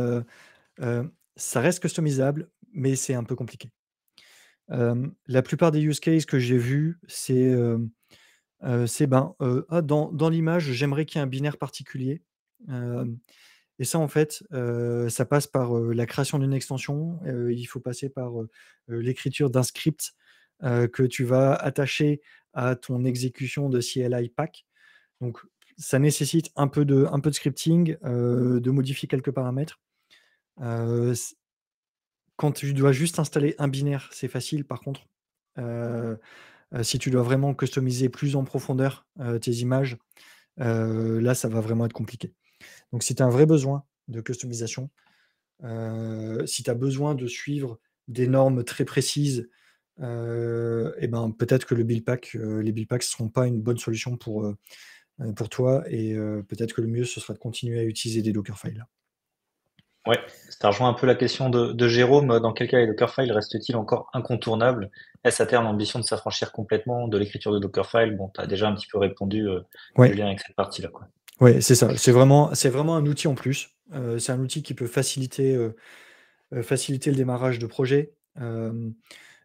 ça reste customisable, mais c'est un peu compliqué. la plupart des use cases que j'ai vus, c'est c'est ben, ah, dans, l'image, j'aimerais qu'il y ait un binaire particulier. Mmh. et ça, en fait, ça passe par la création d'une extension. il faut passer par l'écriture d'un script que tu vas attacher à ton exécution de CLI pack. Donc, ça nécessite un peu de, un peu de scripting, mmh. de modifier quelques paramètres. quand tu dois juste installer un binaire, c'est facile, par contre. Mmh. Euh, si tu dois vraiment customiser plus en profondeur euh, tes images, euh, là, ça va vraiment être compliqué. Donc, si tu as un vrai besoin de customisation, si tu as besoin de suivre des normes très précises, eh ben peut-être que le les billpacks ne seront pas une bonne solution pour, pour toi et peut-être que le mieux ce sera de continuer à utiliser des Dockerfiles.
Oui, ça rejoint un peu la question de, Jérôme. Dans quel cas les Dockerfiles restent-ils encore incontournables Est-ce à terme l'ambition de s'affranchir complètement de l'écriture de Dockerfile Bon, tu as déjà un petit peu répondu, euh, avec cette partie-là.
Oui, c'est ça. C'est vraiment, vraiment un outil en plus. Euh, c'est un outil qui peut faciliter, euh, faciliter le démarrage de projets,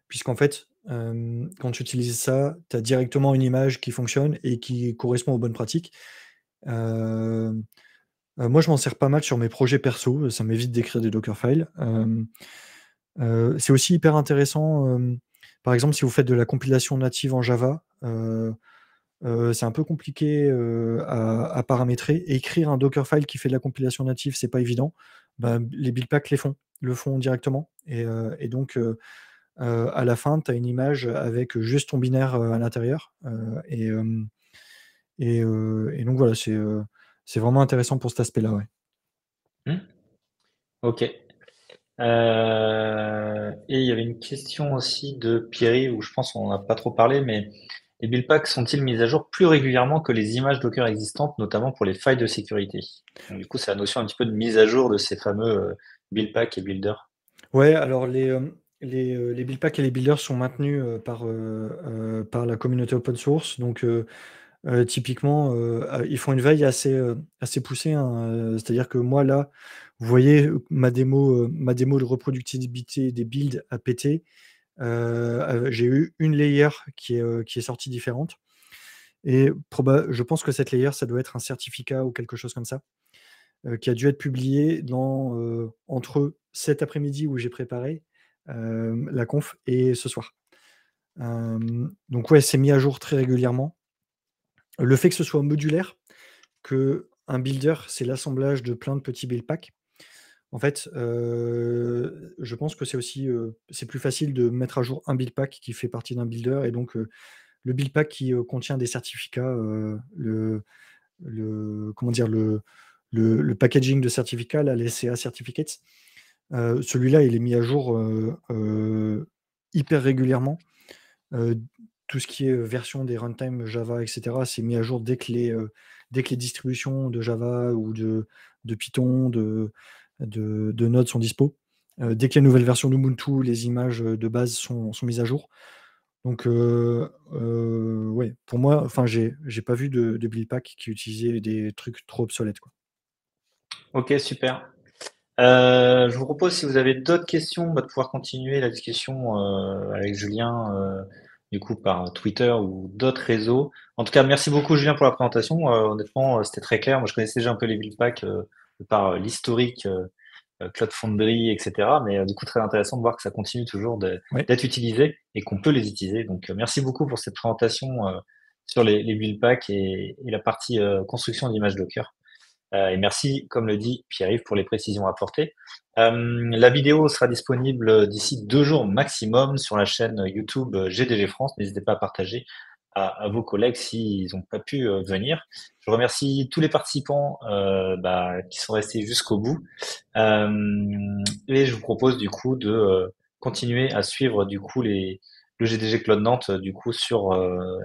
puisqu'en fait, quand tu utilises ça, tu as directement une image qui fonctionne et qui correspond aux bonnes pratiques. Euh, moi, je m'en sers pas mal sur mes projets perso. Euh, ça m'évite d'écrire des Dockerfiles. Euh, c'est aussi hyper intéressant. par exemple, si vous faites de la compilation native en Java, c'est un peu compliqué à, paramétrer. Écrire un Dockerfile qui fait de la compilation native, c'est pas évident. Bah, les buildpacks les font, le font directement. Et, donc, à la fin, tu as une image avec juste ton binaire à l'intérieur. et donc voilà, c'est c'est vraiment intéressant pour cet aspect-là. Ouais.
Hmm. Ok. Euh, et il y avait une question aussi de Pierry, où je pense qu'on n'a pas trop parlé, mais les buildpacks sont-ils mis à jour plus régulièrement que les images Docker existantes, notamment pour les failles de sécurité Du coup, c'est la notion un petit peu de mise à jour de ces fameux euh, buildpacks et builders.
Ouais, alors les, euh, les, et les builders sont maintenus par, par la communauté open source. Donc, euh, typiquement, euh, ils font une veille assez, euh, assez poussée. Hein, c'est-à-dire que moi, là, vous voyez, ma démo, ma démo de reproductibilité des builds a pété. J'ai eu une layer qui est, qui est sortie différente. Et je pense que cette layer, ça doit être un certificat ou quelque chose comme ça, qui a dû être publié dans, entre cet après-midi où j'ai préparé la conf et ce soir. donc ouais, c'est mis à jour très régulièrement. Le fait que ce soit modulaire, que un builder, c'est l'assemblage de plein de petits Buildpacks. En fait, euh, je pense que c'est aussi euh, c'est plus facile de mettre à jour un build pack qui fait partie d'un builder et donc euh, le build pack qui contient des certificats, le, comment dire le, le, packaging de certificats, la LCA certificates. Celui-là, il est mis à jour hyper régulièrement tout ce qui est version des runtime Java, etc., c'est mis à jour dès que les, dès distributions de Java ou de, de Python, de, de, de Node sont dispo. dès qu'il y a une nouvelle version d'Ubuntu, les images de base sont, mises à jour. Donc, euh, ouais, pour moi, enfin, j'ai, pas vu de, de pack qui utilisait des trucs trop obsolètes. Quoi.
Ok, super. Euh, je vous propose, si vous avez d'autres questions, bah, de pouvoir continuer la discussion avec Julien du coup par Twitter ou d'autres réseaux. En tout cas, merci beaucoup Julien pour la présentation. Euh, honnêtement, euh, c'était très clair. Moi, je connaissais déjà un peu les buildpacks euh, par l'historique Claude Fonderie, etc. Mais du coup, très intéressant de voir que ça continue toujours d'être utilisé et qu'on peut les utiliser. Donc, merci beaucoup pour cette présentation sur les, les packs et, la partie construction d'images Docker. Euh, et merci, comme le dit Pierre-Yves, pour les précisions apportées. Euh, la vidéo sera disponible d'ici deux jours maximum sur la chaîne YouTube GDG France. N'hésitez pas à partager à, vos collègues s'ils n'ont pas pu euh, venir. Je remercie tous les participants bah, qui sont restés jusqu'au bout. et je vous propose du coup de continuer à suivre du coup le GDG Cloud Nantes du coup sur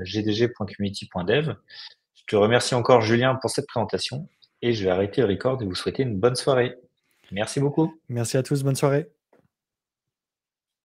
gdg.community.dev. Je te remercie encore Julien pour cette présentation et je vais arrêter le record et vous souhaiter une bonne soirée. Merci
beaucoup. Merci à tous, bonne soirée.